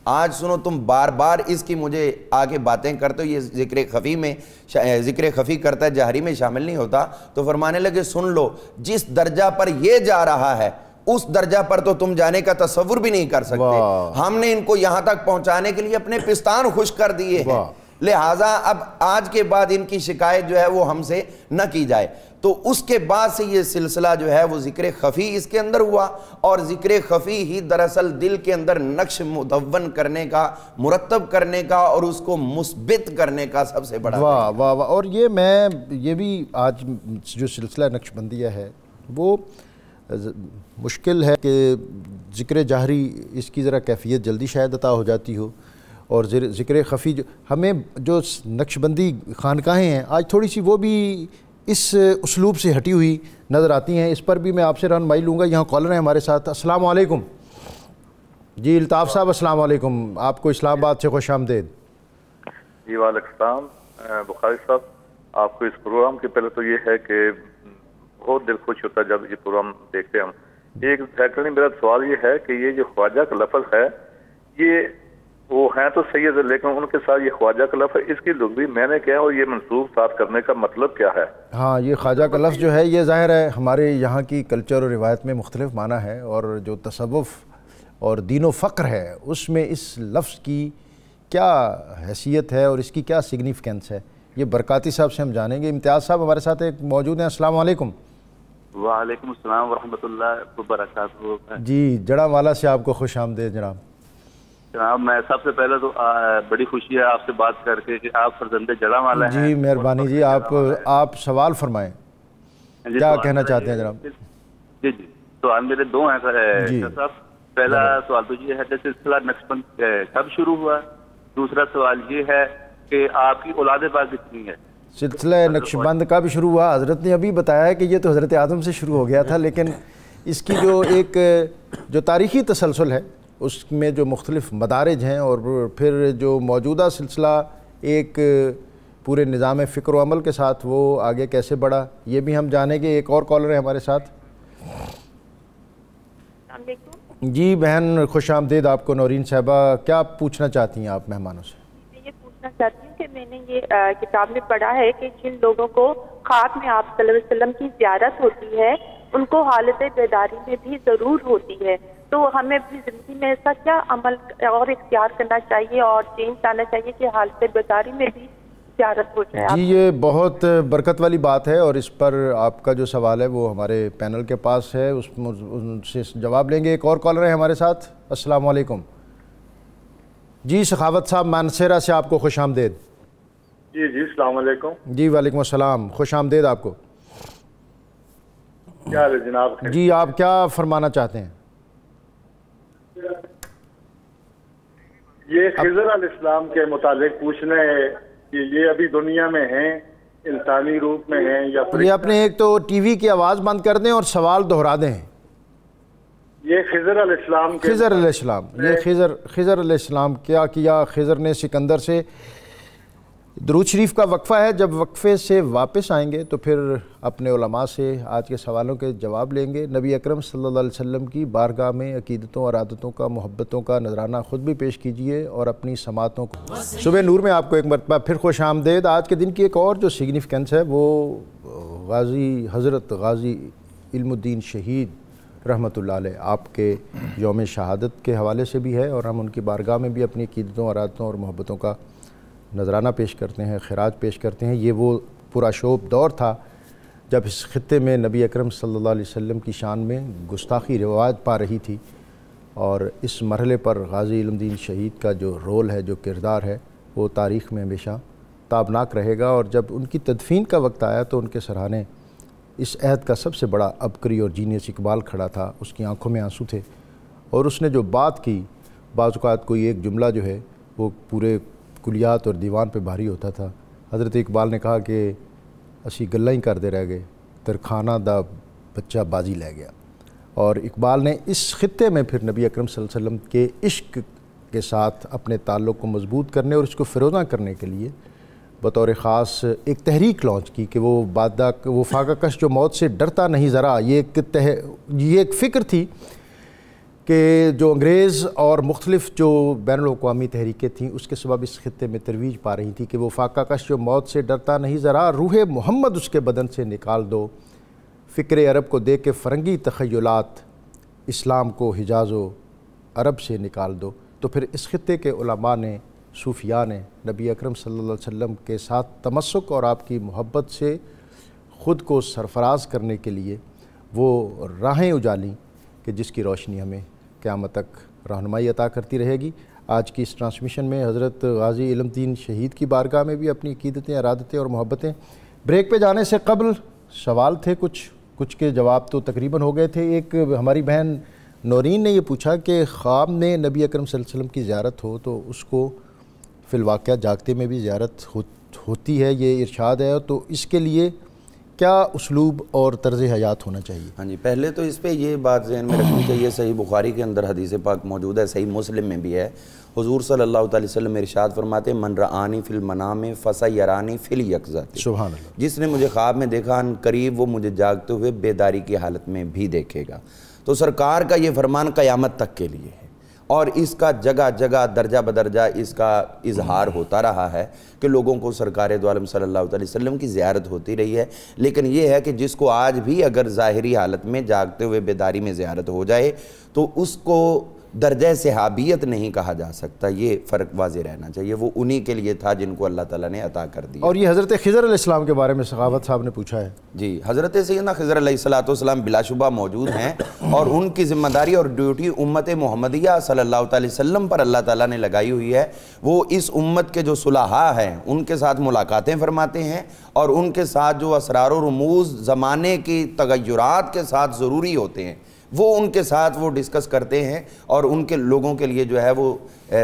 आज सुनो तुम बार बार इसकी मुझे आके बातें करते हो ये जिक्र खफ़ी में जिक्र खफ़ी करता है जहरी में शामिल नहीं होता तो फरमाने लगे सुन लो जिस दर्जा पर ये जा रहा है उस दर्जा पर तो तुम जाने का तस्वुर भी नहीं कर सकते हमने इनको यहां तक पहुंचाने के लिए अपने पिस्तान खुश कर दिए हैं लिहाजा अब आज के बाद इनकी शिकायत जो है वो हमसे न की जाए तो उसके बाद से ये सिलसिला जो है वो ज़िक्र खफ़ी इसके अंदर हुआ और ज़िक्र खफ़ी ही दरअसल दिल के अंदर नक्श मुदवन करने का मुरतब करने का और उसको मुस्बित करने का सबसे बड़ा वाह वाह वाह और ये मैं ये भी आज जो सिलसिला नक्शबंदिया है वो मुश्किल है कि ज़िक्र जाहरी इसकी ज़रा कैफियत जल्दी शायद अता हो जाती हो और ज़िक्र खफ़ी जो हमें जो नक्शबंदी खानकाहें हैं आज थोड़ी सी वो भी इस उसलूब से हटी हुई नज़र आती हैं इस पर भी मैं आपसे रहनमाई लूँगा यहाँ कॉलर हैं हमारे साथ असलम वालेकुम जी अल्ताफ़ साहब असल आपको इस्लामाबाद से खुश आमदेद जी वालेकाम बुखारी साहब आपको इस प्रोग्राम के पहले तो ये है कि बहुत दिल खुश होता है जब ये प्रोग्राम देखते हैं हम एक फैकल्टी मेरा सवाल ये है कि ये जो ख्वाजा का लफज है ये वो हैं तो सही है लेकिन उनके साथ ये ख्वाजा का लफ्ज़ इसकी भी मैंने क्या है और ये मनसूब साफ करने का मतलब क्या है हाँ ये ख्वाजा का लफ्ज़ जो है ये ज़ाहिर है हमारे यहाँ की कल्चर और रिवायत में मुख्तलिफ माना है और जो तसवुफ़ और दीनो फ़क्र है उसमें इस लफ्ज़ की क्या हैसियत है और इसकी क्या सिग्निफिकेंस है ये बरकती साहब से हम जानेंगे इम्तियाज़ साहब हमारे साथ एक मौजूद हैं अस्सलाम वालेकुम वालेकुम अस्सलाम वरहमतुल्लाह जी जड़ा वाला से आपको खुश आमदेद जनाब जनाब मैं सबसे पहले तो आ, बड़ी खुशी है आपसे बात करके कि आप फरजंदे जड़ा वाले जी, मेहरबानी जी आप आप सवाल फरमाएं क्या तो कहना चाहते हैं जनाब जी जी सवाल मेरे दो हैं साहब पहला सवाल तो ये है कि सिलसिला नक्शबंद कब शुरू हुआ दूसरा सवाल ये है कि आपकी औलाद पाक कितनी है सिलसिला नक्शबंद कब शुरू हुआ हज़रत ने अभी बताया है कि ये तो हज़रत आदम से शुरू हो गया था लेकिन इसकी जो एक जो तारीखी तसलसल है उसमें जो मुख्तलिफ मदारज हैं और फिर जो मौजूदा सिलसिला एक पूरे निज़ाम फ़िक्र अमल के साथ वो आगे कैसे बढ़ा ये भी हम जानेंगे एक और कॉलर है हमारे साथ जी बहन खुश आमदेद आपको नौरीन साहबा क्या पूछना चाहती हैं आप मेहमानों से पूछना चाहती हूँ कि मैंने ये किताब में पढ़ा है कि जिन लोगों को खात में आप वसल्लम की ज्यारत होती है उनको हालत बेदारी में भी ज़रूर होती है तो हमें अपनी ज़िंदगी में ऐसा क्या अमल और इख्तियार करना चाहिए और चेंज आना चाहिए कि से बेदारी में भी जी ये बहुत बरकत वाली बात है और इस पर आपका जो सवाल है वो हमारे पैनल के पास है उस उनसे जवाब लेंगे एक और कॉलर है हमारे साथ अस्सलाम वालेकुम जी सखावत साहब मानसेरा से आपको खुश आमदेद जी जी वालेकुम जी वालेकुम अस्सलाम खुश आमदेद आपको क्या जनाब जी आप क्या फरमाना चाहते हैं ये खजर इस्लाम के मुतालिक पूछने कि ये अभी दुनिया में हैं इंसानी रूप में हैं या ये अपने एक तो टीवी की आवाज़ बंद कर दें और सवाल दोहरा दें ये खजर इस्लाम खजर इस्लाम ये खजर खजर इस्लाम क्या किया खजर ने सिकंदर से दरूद शरीफ का वक्फ़ा है जब वक्फ़े से वापस आएंगे तो फिर अपने उलमा से आज के सवालों के जवाब लेंगे नबी अकरम सल्लल्लाहु अलैहि वसल्लम की बारगाह में अकीदतों और आदतों का मोहब्बतों का नजराना ख़ुद भी पेश कीजिए और अपनी समातों को सुबह नूर में आपको एक मरतबा फिर खुश आमदेद आज के दिन की एक और जो सिग्निफिकेंस है वो गाजी हज़रत गाजी इल्मुद्दीन शहीद रहमत आपके योम शहादत के हवाले से भी है और हम उनकी बारगाह में भी अपनी अकीदतों और आदतों और मोहब्बतों का नजराना पेश करते हैं खराज पेश करते हैं ये वो पूरा शोब दौर था जब इस ख़त्े में नबी अकरम सल्लल्लाहु अलैहि वसल्लम की शान में गुस्ताखी रिवाज पा रही थी और इस मरहले पर गाजी इलमदीन शहीद का जो रोल है जो किरदार है वो तारीख़ में हमेशा ताबनाक रहेगा और जब उनकी तदफीन का वक्त आया तो उनके सराहने इस अहद का सबसे बड़ा अबकरी और जीनियस इकबाल खड़ा था उसकी आंखों में आंसू थे और उसने जो बात की बाज़ात कोई एक जुमला जो है वो पूरे कुलियात और दीवान पर भारी होता था हज़रत इकबाल ने कहा कि असी गला ही करते रह गए तरखाना दा बच्चा बाजी लै गया और इकबाल ने इस ख़त्े में फिर नबी अक्रम सल्लम के इश्क के साथ अपने ताल्लुक़ को मजबूत करने और इसको फ़िरोज़ा करने के लिए बतौर ख़ास एक तहरीक लॉन्च की कि वो बादा वो फाका कश जो मौत से डरता नहीं ज़रा ये एक तह ये एक फ़िक्र थी कि जो अंग्रेज़ और मुख्तलिफ जो बैन अवी तहरीकें थीं उसके सबब इस खत्े में तरवीज पा रही थी कि वो फाका कश जो मौत से डरता नहीं ज़रा रूह मोहम्मद उसके बदन से निकाल दो फ़िक्र अरब को दे के फ़रंगी तखयलात इस्लाम को हिजाज़ अरब से निकाल दो तो फिर इस खत्े के उलमा ने सूफिया ने नबी अक्रम सम के साथ तमस्क और आपकी मोहब्बत से ख़ुद को सरफराज करने के लिए वो राहें उजालीं कि जिसकी रोशनी हमें क्यामत तक रहनमाई अता करती रहेगी आज की इस ट्रांसमिशन में हज़रत गाजी इलमद्दीन शहीद की बारगाह में भी अपनी अकीदतें अरादतें और मोहब्बतें ब्रेक पे जाने से कबल सवाल थे कुछ कुछ के जवाब तो तकरीबन हो गए थे एक हमारी बहन नौरीन ने यह पूछा कि ख्वाब में नबी अकरम वसल्लम की ज्यारत हो तो उसको फिलवाक़ जागते में भी ज्यारत हो, होती है ये इरशाद है तो इसके लिए क्या उसलूब और तर्ज हयात होना चाहिए हाँ जी पहले तो इस पर यह बात जहन में रखनी चाहिए सही बुखारी के अंदर हदीस पाक मौजूद है सही मुस्लिम में भी है हजूर सल्ला वसलम इरशाद फरमाते मन आनी फिल मना में फसा यरानी फिल यकजत सुबह जिसने मुझे ख्वाब में देखा करीब वो मुझे जागते हुए बेदारी की हालत में भी देखेगा तो सरकार का ये फरमान क़यामत तक के लिए और इसका जगह जगह दर्जा बदर्जा इसका इजहार होता रहा है कि लोगों को सरकार दोम तो सल्ला वसम की ज्यारत होती रही है लेकिन यह है कि जिसको आज भी अगर ज़ाहरी हालत में जागते हुए बेदारी में ज्यारत हो जाए तो उसको दर्ज सहाबियत नहीं कहा जा सकता ये फ़र्क वाज रहना चाहिए वो उन्हीं के लिए था जिनको अल्लाह ताला ने अता कर दिया और ये हज़रत खज़र इस्लाम के बारे में सखावत साहब ने पूछा है जी हज़रत सैदा खज़र सलाम बिलाशुबा मौजूद हैं *coughs* और उनकी ज़िम्मेदारी और ड्यूटी उम्मत मोहम्मदिया सल्ला वसम पर अल्लाह ताला ने लगाई हुई है वो इस उम्मत के जो सुलहा हैं उनके साथ मुलाकातें फरमाते हैं और उनके साथ जो असरार रमूज़ ज़माने की तगैरत के साथ ज़रूरी होते हैं वो उनके साथ वो डिस्कस करते हैं और उनके लोगों के लिए जो है वो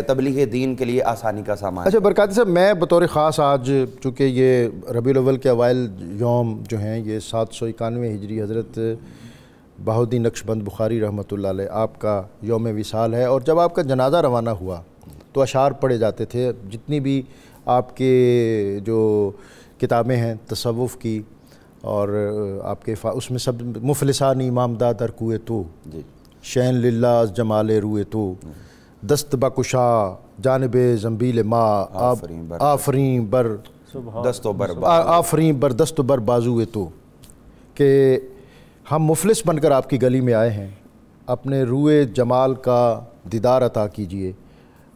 तबलीग दीन के लिए आसानी का सामान अच्छा बरकत साहब मैं बतौर ख़ास आज चूँकि ये रबी अवल के अवैल योम जो हैं ये सात सौ इक्यानवे हिजरी हज़रत बहाउद्दीन नक्शबंद बुखारी रहमत आपका योम विसाल है और जब आपका जनाजा रवाना हुआ तो अशार पढ़े जाते थे जितनी भी आपके जो किताबें हैं तसवुफ़ की और आपके उसमें सब मुफलसान इमामदा दर कुए तो शैन लाला जमाल रुए तो दस्त बकुशा जानब जम्बील माँ आफरी बर दस्तो बर आफरी बर दस्त बर बाजुए तो कि हम मुफलिस बनकर आपकी गली में आए हैं अपने रुए जमाल का दीदार अता कीजिए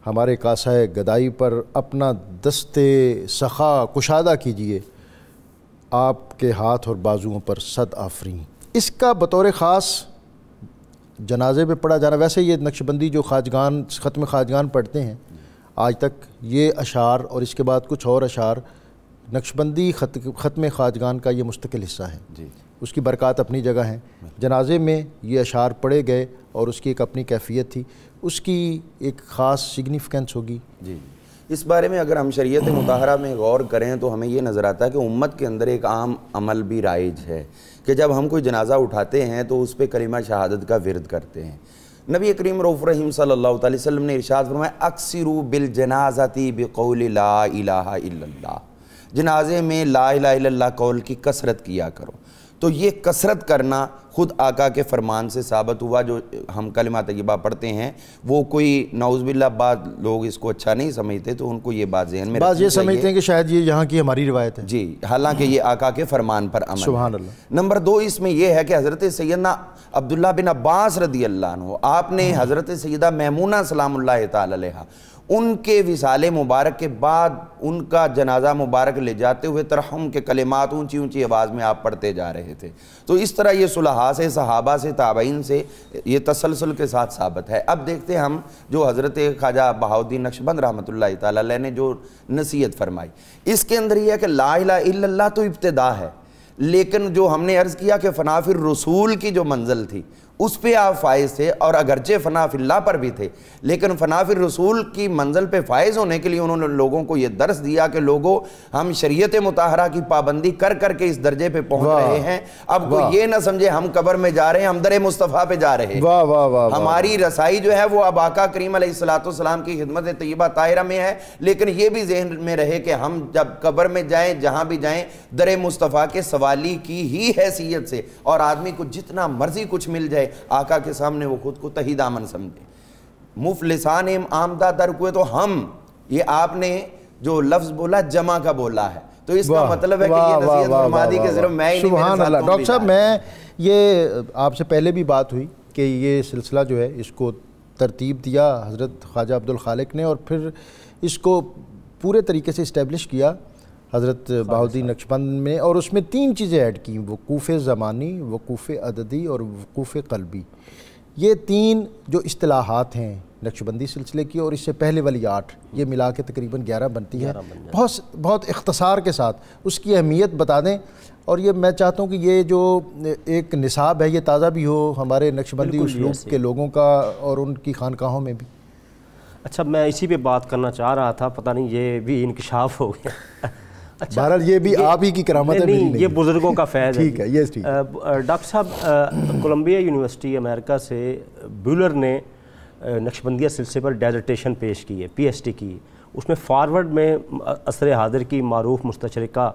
हमारे कासा गदाई पर अपना दस्ते सखा कुशादा कीजिए आपके हाथ और बाजुओं पर सद आफरी इसका बतौर ख़ास जनाजे पे पढ़ा जाना वैसे ये नक्शबंदी जो खाजगान ख़त्म खाजगान पढ़ते हैं आज तक ये अशार और इसके बाद कुछ और अशार नक्शबंदी ख़त्म खाजगान का ये मुस्तकिल हिस्सा है जी। उसकी बरक़ात अपनी जगह है जनाजे में ये अशार पढ़े गए और उसकी एक अपनी कैफियत थी उसकी एक ख़ास सिग्निफिकेंस होगी जी इस बारे में अगर हम शरीयत मतहरा में गौर करें तो हमें ये नज़र आता है कि उम्मत के अंदर एक आम अमल भी राइज है कि जब हम कोई जनाजा उठाते हैं तो उस पर करीमा शहादत का विरद करते हैं नबी करीम रऊफ़ रहीम सल्लल्लाहु अलैहि वसल्लम ने इरशाद फरमाया अक्सर बिल जनाज़ाती बकौल ला इलाहा इल्लल्लाह जनाजे में ला इलाहा इल्लल्लाह कौल की कसरत किया करो तो ये कसरत करना ख़ुद आका के फरमान से साबित हुआ जो हम कलमा तयबा पढ़ते हैं वो कोई नाउजबिल्ला बात लोग इसको अच्छा नहीं समझते तो उनको ये बात जहन में बात ये समझते हैं कि शायद ये यहाँ की हमारी रिवायत है जी हालांकि ये आका के फरमान पर अमल अल्लाह नंबर दो इसमें यह है कि हज़रत सैदना अब्दुल्ला बिन अब्बास रदी अल्लाह आपने हम्म। हज़रत सैदा महमूना सलाम तहा उनके विसाल मुबारक के बाद उनका जनाजा मुबारक ले जाते हुए तरहम के कलेमात ऊंची ऊंची आवाज़ में आप पढ़ते जा रहे थे तो इस तरह ये सुलहा से सहाबा से ताबीन से ये तसलसल के साथ साबित है अब देखते हम जो हज़रत ख्वाजा बहाउद्दीन नक्शबंद रहमत ला ने जो नसीहत फरमाई इसके अंदर यह है कि ला तो इब्तदा है लेकिन जो हमने अर्ज़ किया कि फ़नाफिर रसूल की जो मंजिल थी उस पे आप फायज थे और अगरचे फनाफिल्ला पर भी थे लेकिन फनाफिर रसूल की मंजिल पे फायज होने के लिए उन्होंने लोगों को ये दर्स दिया कि लोगों हम शरीयत मुताहरा की पाबंदी कर करके इस दर्जे पे पहुंच रहे हैं अब कोई ये ना समझे हम कबर में जा रहे हैं हम दर मुस्तफ़ा पे जा रहे हैं वाह वाह वाह हमारी रसाई जो है वो अब आका करीम सलाम की खिदमत तयबा तायरा में है लेकिन ये भी जहन में रहे कि हम जब कबर में जाए जहाँ भी जाए दर मुस्तफ़ा के सवाली की ही हैसियत से और आदमी को जितना मर्जी कुछ मिल जाए आका के सामने वो खुद को तही दामन समझे मुफ लसान एम आमदा दर कुए तो हम ये आपने जो लफ्ज़ बोला जमा का बोला है तो इसका मतलब है कि तो डॉक्टर साहब मैं ये आपसे पहले भी बात हुई कि ये सिलसिला जो है इसको तरतीब दिया हज़रत ख्वाजा अब्दुल खालिक ने और फिर इसको पूरे तरीके से इस्टेब्लिश किया हज़रत बहाउद्दीन नक्शबंद में और उसमें तीन चीज़ें ऐड की वकूफ़ ज़मानी वकूफ़ अददी और वकूफ़ कलबी ये तीन जो अतलाहत हैं नक्शबंदी सिलसिले की और इससे पहले वाली आठ ये मिला के तकरीबन ग्यारह बनती है बहुत बहुत इख्तसार के साथ उसकी अहमियत बता दें और ये मैं चाहता हूँ कि ये जो एक निसाब है ये ताज़ा भी हो हमारे नक्शबंदी उसलूब के लोगों का और उनकी खानकाहों में भी अच्छा मैं इसी पे बात करना चाह रहा था पता नहीं ये भी इनकशाफ हो गया अच्छा बहरहाल ये भी ये, आप ही की करामत है नहीं, ये बुज़ुर्गों का फैज ठीक है ये ठीक डॉक्टर साहब कोलंबिया यूनिवर्सिटी अमेरिका से ब्यूलर ने नक्शबंदिया सिलसिले पर डेजर्टेशन पेश की है पीएचडी की उसमें फारवर्ड में असर हाजिर की मरूफ मुस्तरका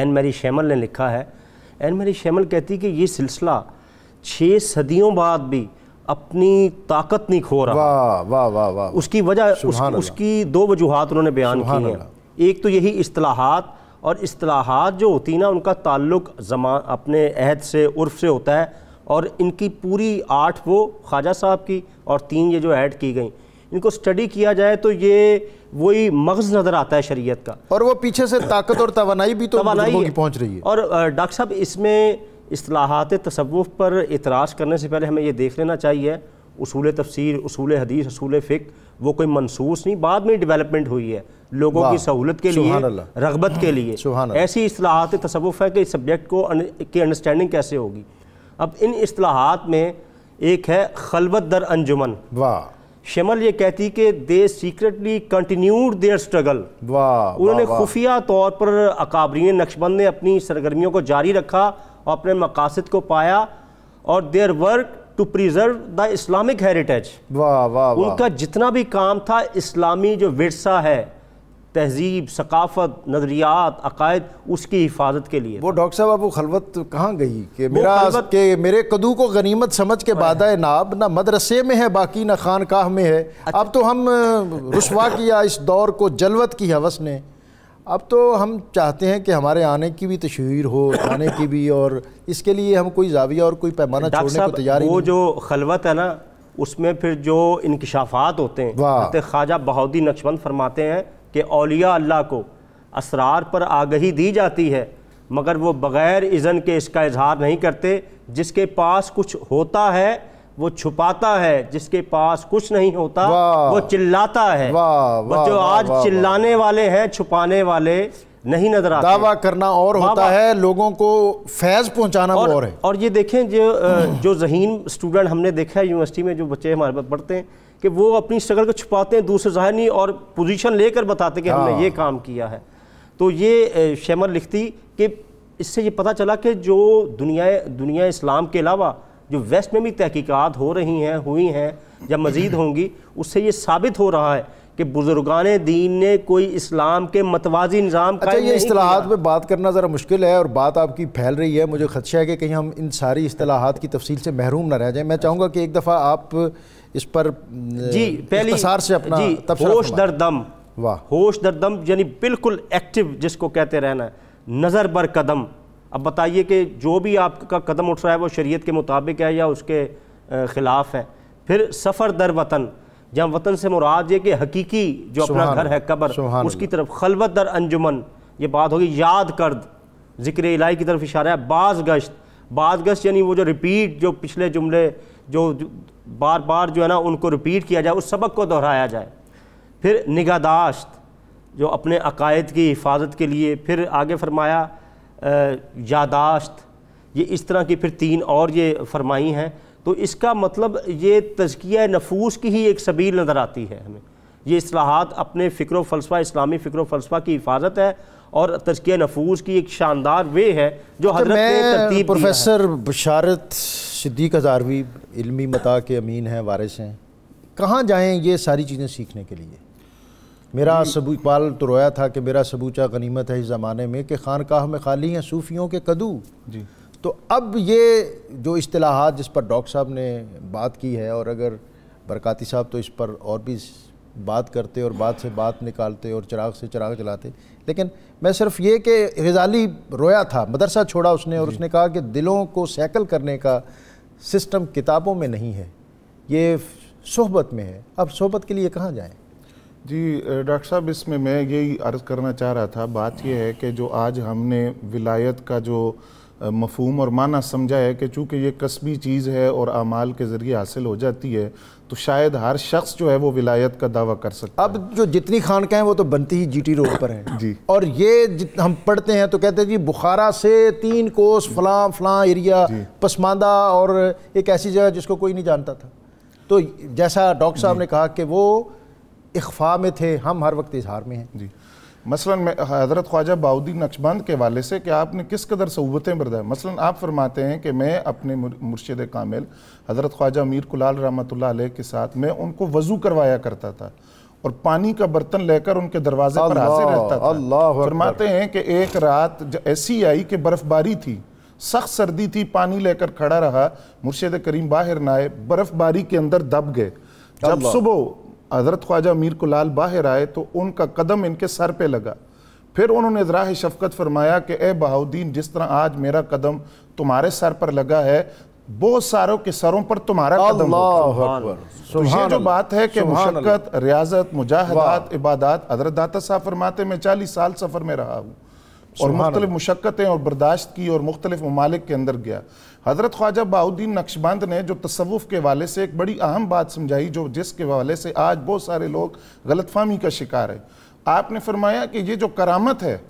एन मैरी शैमल ने लिखा है एन मैरी शैमल कहती है कि ये सिलसिला छः सदियों बाद भी अपनी ताकत नहीं खो रहा वाह वाह वाह वाह उसकी वजह उसकी, उसकी दो वजूहत उन्होंने बयान की हैं एक तो यही असलाहत और असलाहत जो होती हैं ना उनका ताल्लुक जमा अपने अहद से उर्फ से होता है और इनकी पूरी आठ वो ख्वाजा साहब की और तीन ये जो ऐड की गई इनको स्टडी किया जाए तो ये वही मगज़ नज़र आता है शरीयत का और वो पीछे से ताकत और तोानाई भी तो की पहुँच रही है और डॉक्टर साहब इसमें असलाहत तसवुफ़ पर इतराज करने से पहले हमें ये देख लेना चाहिए असूल तफसीर उसूल हदीस उसूल फ़िक वो कोई मनसूस नहीं बाद में डेवलपमेंट हुई है लोगों की सहूलत के लिए रगबत के लिए ऐसी असलाहत तसवुफ़ है कि इस सब्जेक्ट को की अंडरस्टैंडिंग कैसे होगी अब इन असलाहत में एक है खलबत दर अंजुमन वाह शमल ये कहती कि they secretly continued their struggle वाह उन्होंने खुफिया तौर पर अकाबरीन नक्शबंद ने अपनी सरगर्मियों को जारी रखा और अपने मकासद को पाया और their work to preserve the Islamic heritage वाह वाह उनका जितना भी काम था इस्लामी जो विरसा है तहजीब सकाफत नजरियात अकायद उसकी हिफाजत के लिए वो डॉक्टर साहब वो खलबत कहाँ गई कि मेरा खलवत... के मेरे कदू को गनीमत समझ के बाद नाब ना मदरसे में है बाकी ना खानकाह में है अच्छा। अब तो हम रुशवा किया इस दौर को जलवत की हवस ने अब तो हम चाहते हैं कि हमारे आने की भी तशहर हो *coughs* आने की भी और इसके लिए हम कोई जाविया और कोई पैमाना छोड़ने को तैयार वो जो खलवत है ना उसमें फिर जो इनकशाफात होते हैं ख्वाजा बहाउदी नक्शबंद फरमाते हैं कि अलिया अल्लाह को असरार पर आगही दी जाती है मगर वो बग़ैर इज़न के इसका इजहार नहीं करते जिसके पास कुछ होता है वो छुपाता है जिसके पास कुछ नहीं होता वो चिल्लाता है वाह जो आज चिल्लाने वाले हैं छुपाने वाले नहीं नजर आते दावा करना और होता है लोगों को फैज पहुंचाना और, और है और ये देखें जो जो जहीन स्टूडेंट हमने देखा है यूनिवर्सिटी में जो बच्चे हमारे पास पढ़ते हैं कि वो अपनी शक्ल को छुपाते हैं दूसरे जाहिर नहीं और पोजीशन लेकर बताते कि हमने हाँ। ये काम किया है तो ये शैमर लिखती कि इससे ये पता चला कि जो दुनिया दुनिया इस्लाम के अलावा जो वेस्ट में भी तहकीक़ात हो रही हैं हुई हैं या मज़ीद होंगी उससे ये साबित हो रहा है कि बुजुर्गान दीन ने कोई इस्लाम के मतवाजी निज़ाम अच्छा ये असलाहत पर बात करना ज़रा मुश्किल है और बात आपकी फैल रही है मुझे खदशा है कि कहीं हम इन सारी असलाहत की तफसील से महरूम ना रह जाएँ मैं चाहूँगा कि एक दफ़ा आप इस पर जी पहली से अपना जी होश दर दम वाह होश दर दम यानी बिल्कुल एक्टिव जिसको कहते रहना है नज़र बर कदम अब बताइए कि जो भी आपका कदम उठ रहा है वो शरीयत के मुताबिक है या उसके ख़िलाफ़ है फिर सफ़र दर वतन जहाँ वतन से मुराद ये कि हकीकी जो अपना घर है कबर उसकी तरफ खलबत दर अंजुमन ये बात होगी याद कर्द जिक्र इलाही की तरफ इशारा है बाज गश्त बाज गश्त यानी वो जो रिपीट जो पिछले जुमले जो बार बार जो है ना उनको रिपीट किया जाए उस सबक को दोहराया जाए फिर निगादाश्त जो अपने अकायद की हिफाजत के लिए फिर आगे फरमाया यादाश्त ये इस तरह की फिर तीन और ये फरमाई हैं तो इसका मतलब ये तजकिया नफूस की ही एक सबील नज़र आती है हमें ये असलाहत अपने फ़िक्र फ़लसफ़ा इस्लामी फ़िक्र फ़लसफ़ा की हिफाजत है और तजकिया नफूस की एक शानदार वे है जो अच्छा, हजरत प्रोफेसर बशारत सिद्दीक हज़ारवी इलमी मता के अमीन हैं वारिस हैं कहाँ जाएँ ये सारी चीज़ें सीखने के लिए मेरा सबू इकबाल तो रोया था कि मेरा सबूचा गनीमत है इस ज़माने में कि खानकाह में खाली हैं सूफियों के कदू जी तो अब ये जो अतलाहत जिस पर डॉक्टर साहब ने बात की है और अगर बरकती साहब तो इस पर और भी बात करते और बात से बात निकालते और चिराग से चिराग जलाते लेकिन मैं सिर्फ ये कि गजाली रोया था मदरसा छोड़ा उसने और उसने कहा कि दिलों को सैकल करने का सिस्टम किताबों में नहीं है ये सोहबत में है अब सोहबत के लिए कहाँ जाएँ जी डॉक्टर साहब इसमें मैं यही अर्ज़ करना चाह रहा था बात यह है कि जो आज हमने विलायत का जो मफहम और माना समझा है कि चूँकि ये कस्बी चीज़ है और अमाल के ज़रिए हासिल हो जाती है तो शायद हर शख्स जो है वो विलायत का दावा कर सकता अब है। जो जितनी खान का है वो तो बनती ही जीटी रोड पर है *coughs* जी और ये हम पढ़ते हैं तो कहते हैं जी बुखारा से तीन कोस फलां फलां एरिया पसमानदा और एक ऐसी जगह जिसको कोई नहीं जानता था तो जैसा डॉक्टर साहब ने कहा कि वो इखफा में थे हम हर वक्त इजहार में हैं जी मसलन मैं हज़रत ख्वाजा बाउद्दीन नक्शबंद के वाले से कि आपने किस कदर सहूबतें बरदाय मसलन आप फरमाते हैं कि मैं अपने मुर्शद कामिल हज़रत ख्वाजा मीर कुलाल रहमत के साथ मैं उनको वज़ू करवाया करता था और पानी का बर्तन लेकर उनके दरवाजे पर हाजिर रहता था अल्लाह फरमाते हैं कि एक रात ऐसी आई कि बर्फबारी थी सख्त सर्दी थी पानी लेकर खड़ा रहा मुर्शद करीम बाहर ना आए बर्फबारी के अंदर दब गए जब सुबह हज़रत ख्वाजा मीर को लाल बाहर आए तो उनका कदम इनके सर पे लगा फिर उन्होंने ज़रा शफकत फरमाया कि ए बहाउद्दीन जिस तरह आज मेरा कदम तुम्हारे सर पर लगा है बहुत सारों के सरों पर तुम्हारा कदम तो ये जो बात है कि मुशक्क़त रियाजत मुजाहदात इबादत हजरत दाता साहब फरमाते मैं चालीस साल सफ़र में रहा हूँ और मुख्तलिफ मुशक्क़तें और बर्दाश्त की और मुख्तलिफ ममालिक के अंदर गया हज़रत ख्वाजा बाउद्दीन नक्शबंद ने जो तसवुफ़ के वाले से एक बड़ी अहम बात समझाई जो जिसके वाले से आज बहुत सारे लोग गलत फहमी का शिकार है आपने फरमाया कि ये जो करामत है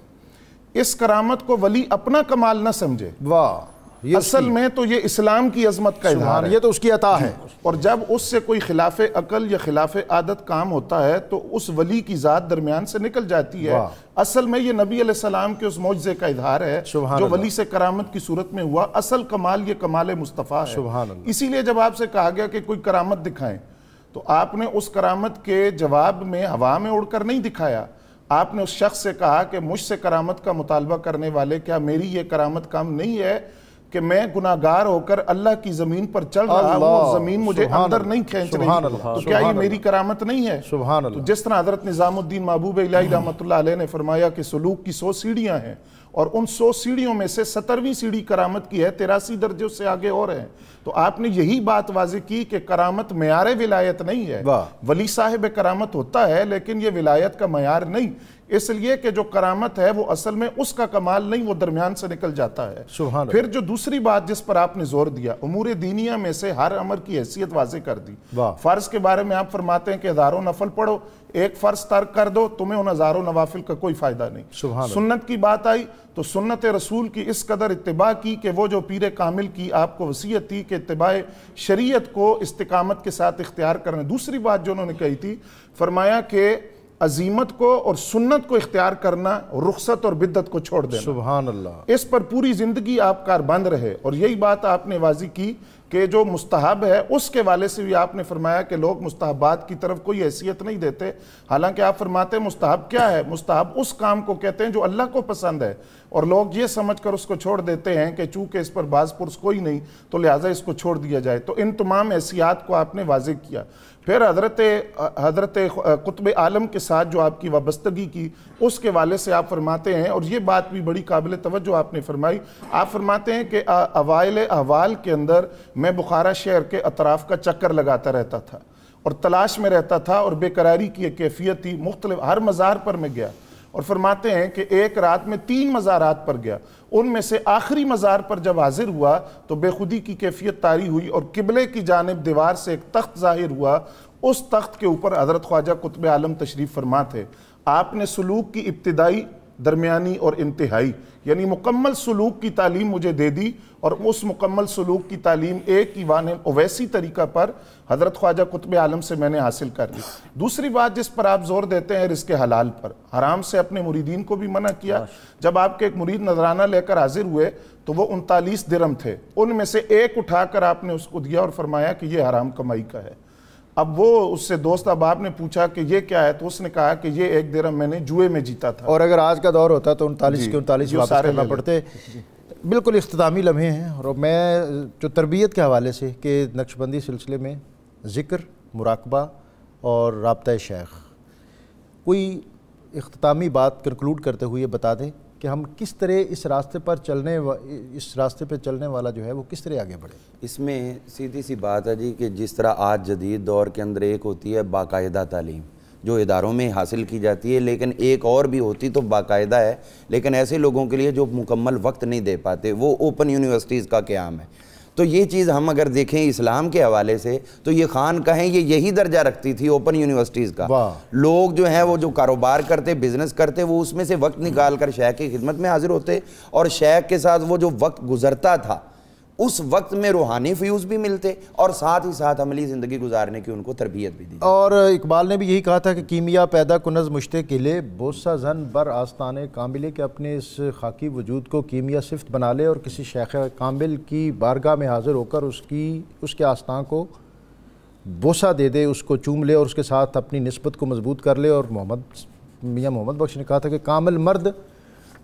इस करामत को वली अपना कमाल ना समझे वाह असल में तो ये इस्लाम की अजमत का इजहार ये तो उसकी अता है और जब उससे कोई खिलाफ अकल या खिलाफ आदत काम होता है तो उस वली की ज़ात दरमियान से निकल जाती है असल में ये नबी अलैहिस्सलाम के उस मुआजे का इजहार है जो वली से करामत की सूरत में हुआ असल कमाल ये कमाल मुस्तफ़ा है इसीलिए जब आपसे कहा गया कि कोई करामत दिखाएं तो आपने उस करामत के जवाब में हवा में उड़कर नहीं दिखाया आपने उस शख्स से कहा कि मुझसे करामत का मुतालबा करने वाले क्या मेरी ये करामत काम नहीं है कि मैं गुनागार होकर अल्लाह की जमीन पर चल रहा हूँ जमीन मुझे अंदर नहीं खेच रही तो क्या ये मेरी करामत नहीं है सुबह तो जिस तरह हजरत निज़ामुद्दीन महबूब इलाही रहमत ने फरमाया कि सलूक की सौ सीढ़ियाँ हैं और उन सौ सीढ़ियों में से सत्तरवीं सीढ़ी करामत की है तिरासी दर्जों से आगे और है तो आपने यही बात वाजे की कि करामत मैार विलायत नहीं है वली साहेब करामत होता है लेकिन ये विलायत का मैार नहीं इसलिए कि जो करामत है वो असल में उसका कमाल नहीं वो दरमियान से निकल जाता है फिर जो दूसरी बात जिस पर आपने जोर दिया उमूर दीनिया में से हर अमर की हैसियत वाजे कर दी फर्ज के बारे में आप फरमाते हैं कि हजारों नफल पढ़ो एक फर्ज तर्क कर दो तुम्हें उन हज़ारों नवाफिल का कोई फ़ायदा नहीं सुन्नत की बात आई तो सुन्नत रसूल की इस कदर इतबा की कि वो जो पीर कामिल की आपको वसीयत थी कि इतबा शरीयत को इस्तकामत के साथ इख्तियार करना दूसरी बात जो उन्होंने कही थी फरमाया कि अजीमत को और सुन्नत को इख्तियार करना रुखसत और बिद्दत को छोड़ दे सुबह इस पर पूरी ज़िंदगी आप कारबंद रहे और यही बात आपने वाजी की कि जो मुस्तहब है उसके वाले से भी आपने फरमाया कि लोग मुस्तहबात की तरफ कोई हैसियत नहीं देते हालांकि आप फरमाते मुस्तहब क्या है मुस्तहब उस काम को कहते हैं जो अल्लाह को पसंद है और लोग ये समझकर उसको छोड़ देते हैं कि चूंकि इस पर बाज पुरुष कोई नहीं तो लिहाजा इसको छोड़ दिया जाए तो इन तमाम ऐसियात को आपने वाज किया फिर हजरत हजरत कुतब आलम के साथ जो आपकी वाबस्तगी की उसके वाले से आप फरमाते हैं और ये बात भी बड़ी काबिल तवज्जो आपने फरमाई आप फरमाते हैं कि अवाइल अहवाल के अंदर मैं बुखारा शहर के अतराफ़ का चक्कर लगाता रहता था और तलाश में रहता था और बेकरारी की कैफियत थी मुख्तलिफ हर मज़ार पर मैं गया और फरमाते हैं कि एक रात में तीन मज़ारात पर गया उनमें से आखिरी मज़ार पर जब हाजिर हुआ तो बेखुदी की कैफियत तारी हुई और किबले की जानब दीवार से एक तख्त ज़ाहिर हुआ उस तख्त के ऊपर हजरत ख्वाजा कुतब आलम तशरीफ़ फरमा थे आपने सलूक की इब्तदाई दरमियानी और इंतहाई यानी मुकम्मल सलूक की तालीम मुझे दे दी और उस मुकम्मल सलूक की तालीम एक ईवान ओवैसी तरीका पर हज़रत ख्वाजा कुतब आलम से मैंने हासिल कर ली दूसरी बात जिस पर आप जोर देते हैं रिस्क हलाल पर हराम से अपने मुरीदीन को भी मना किया जब आपके एक मुरीद नजराना लेकर हाजिर हुए तो वह उनतालीस दिरम थे उनमें से एक उठाकर आपने उसको दिया और फरमाया कि ये हराम कमाई का है अब वो उससे दोस्त अहबाब ने पूछा कि ये क्या है तो उसने कहा कि ये एक देर मैंने जुए में जीता था और अगर आज का दौर होता तो उनतालीस के उनतालीस सारे ना पड़ते बिल्कुल इख्तामी लम्हे हैं और मैं जो तरबियत के हवाले से कि नक्शबंदी सिलसिले में ज़िक्र मुराकबा और रबता शेख कोई अख्तामी बात कंक्लूड करते हुए बता दें कि हम किस तरह इस रास्ते पर चलने इस रास्ते पर चलने वाला जो है वो किस तरह आगे बढ़े इसमें सीधी सी बात है जी कि जिस तरह आज जदीद दौर के अंदर एक होती है बाकायदा तालीम जो इदारों में हासिल की जाती है लेकिन एक और भी होती तो बाकायदा है लेकिन ऐसे लोगों के लिए जो मुकम्मल वक्त नहीं दे पाते वो ओपन यूनिवर्सिटीज़ का क्याम है तो ये चीज़ हम अगर देखें इस्लाम के हवाले से तो ये खान कहें ये यही दर्जा रखती थी ओपन यूनिवर्सिटीज़ का लोग जो हैं वो जो कारोबार करते बिजनेस करते वो उसमें से वक्त निकाल कर शेख की खिदमत में हाजिर होते और शेख के साथ वो जो वक्त गुजरता था उस वक्त में रूहानी फ्यूज भी मिलते और साथ ही साथ अमली ज़िंदगी गुजारने की उनको तरबियत भी दी और इकबाल ने भी यही कहा था कि कीमिया पैदा कुनज मुश्ते किले बोसा जन बर आस्तान कामिले के अपने इस खाकी वजूद को कीमिया सिफ्त बना ले और किसी शेख कामिल की बारगाह में हाजिर होकर उसकी उसके आस्तान को बोसा दे दे उसको चूम ले और उसके साथ अपनी नस्बत को मजबूत कर ले और मोहम्मद मियाँ मोहम्मद बख्श ने कहा था कि कामिल मर्द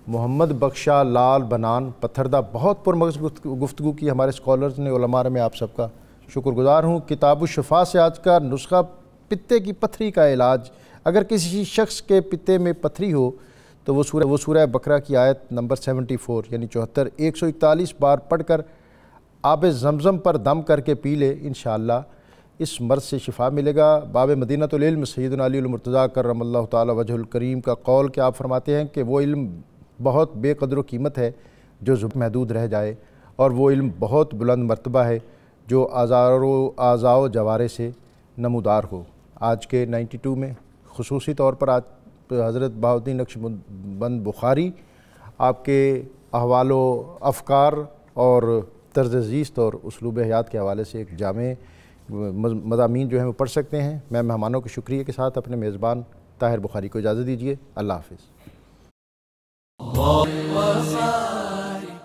मोहम्मद बख्शा लाल बनान पत्थरदा बहुत पुरमगज गुफ्तु की हमारे स्कॉलर्स ने उलमा में आप सबका शुक्रगुजार हूँ किताब शफा से आज का नुस्खा पत्ते की पथरी का इलाज अगर किसी शख्स के पत्ते में पथरी हो तो वो सूर्य वो सूर्य बकरा की आयत नंबर सेवेंटी फोर यानी चौहत्तर एक सौ इकतालीस बार पढ़ कर आब जमज़म पर दम करके पी ले इन इस मर्ज़ से शिफा मिलेगा बाब मदीना तो सैदन अली मुर्तज़ा करम तजहल करीम का कौल के आप फरमाते हैं कि वो इल्म बहुत बेकदर कीमत है जो जुब महदूद रह जाए और वो इल्म बहुत बुलंद मरतबा है जो आज़ारों आज़ाओ जवारे से नमदार हो आज के 92 में खसूस तौर पर आज हज़रत बहाउद्दीन नक्शबंद बुखारी आपके अहवाल अफकार और तर्ज जीस्त और उसलूब हयात के हवाले से एक जाम मजामी जो हैं वो पढ़ सकते हैं मैं मेहमानों के शुक्रिया के साथ अपने मेज़बान ताहिर बुखारी को इजाज़त दीजिए अल्लाह हाफिज़ Allah. Allah.